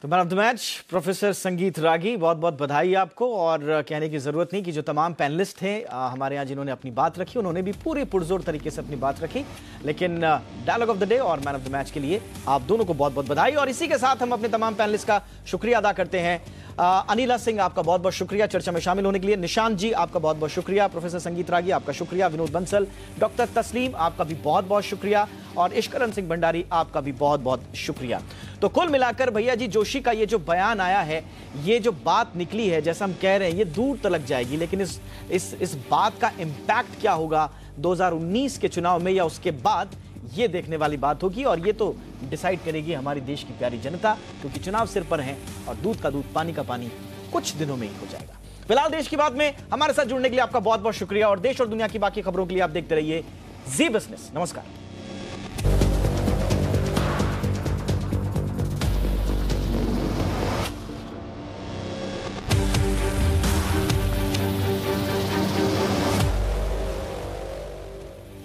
A: तो man of the match professor Sangeet Ragi बहुत बहुत बधाई आपको और कहने की ज़रूरत नहीं कि जो तमाम पैनलिस्ट थे हमारे यहाँ जिन्होंने अपनी बात रखी उन्होंने भी पूरे पुरजोर तरीके से अपनी बात रखी लेकिन डायलॉग ऑफ द डे और मैन ऑफ द मैच के लिए आप दोनों को बहुत बहुत बधाई और इसी के साथ हम अपने तमाम पैनलिस्ट का शुक्रिया अदा करते हैं अनिला सिंह आपका बहुत बहुत शुक्रिया चर्चा में शामिल होने के लिए निशान जी आपका बहुत बहुत शुक्रिया प्रोफेसर संगीत रागी आपका शुक्रिया विनोद बंसल डॉक्टर तस्लीम आपका भी बहुत बहुत शुक्रिया और इश्करण सिंह भंडारी आपका भी बहुत बहुत शुक्रिया तो कुल मिलाकर भैया जी जोशी का ये जो बयान आया है ये जो बात निकली है जैसा हम कह रहे हैं ये दूर तलक जाएगी लेकिन इस इस इस बात का इम्पैक्ट क्या होगा 2019 के चुनाव में या उसके बाद ये देखने वाली बात होगी और ये तो डिसाइड करेगी हमारी देश की प्यारी जनता क्योंकि चुनाव सिर पर है और दूध का दूध पानी का पानी कुछ दिनों में ही हो जाएगा फिलहाल देश की बात में हमारे साथ जुड़ने के लिए आपका बहुत बहुत शुक्रिया और देश और दुनिया की बाकी खबरों के लिए आप देखते रहिए जी बिजनेस नमस्कार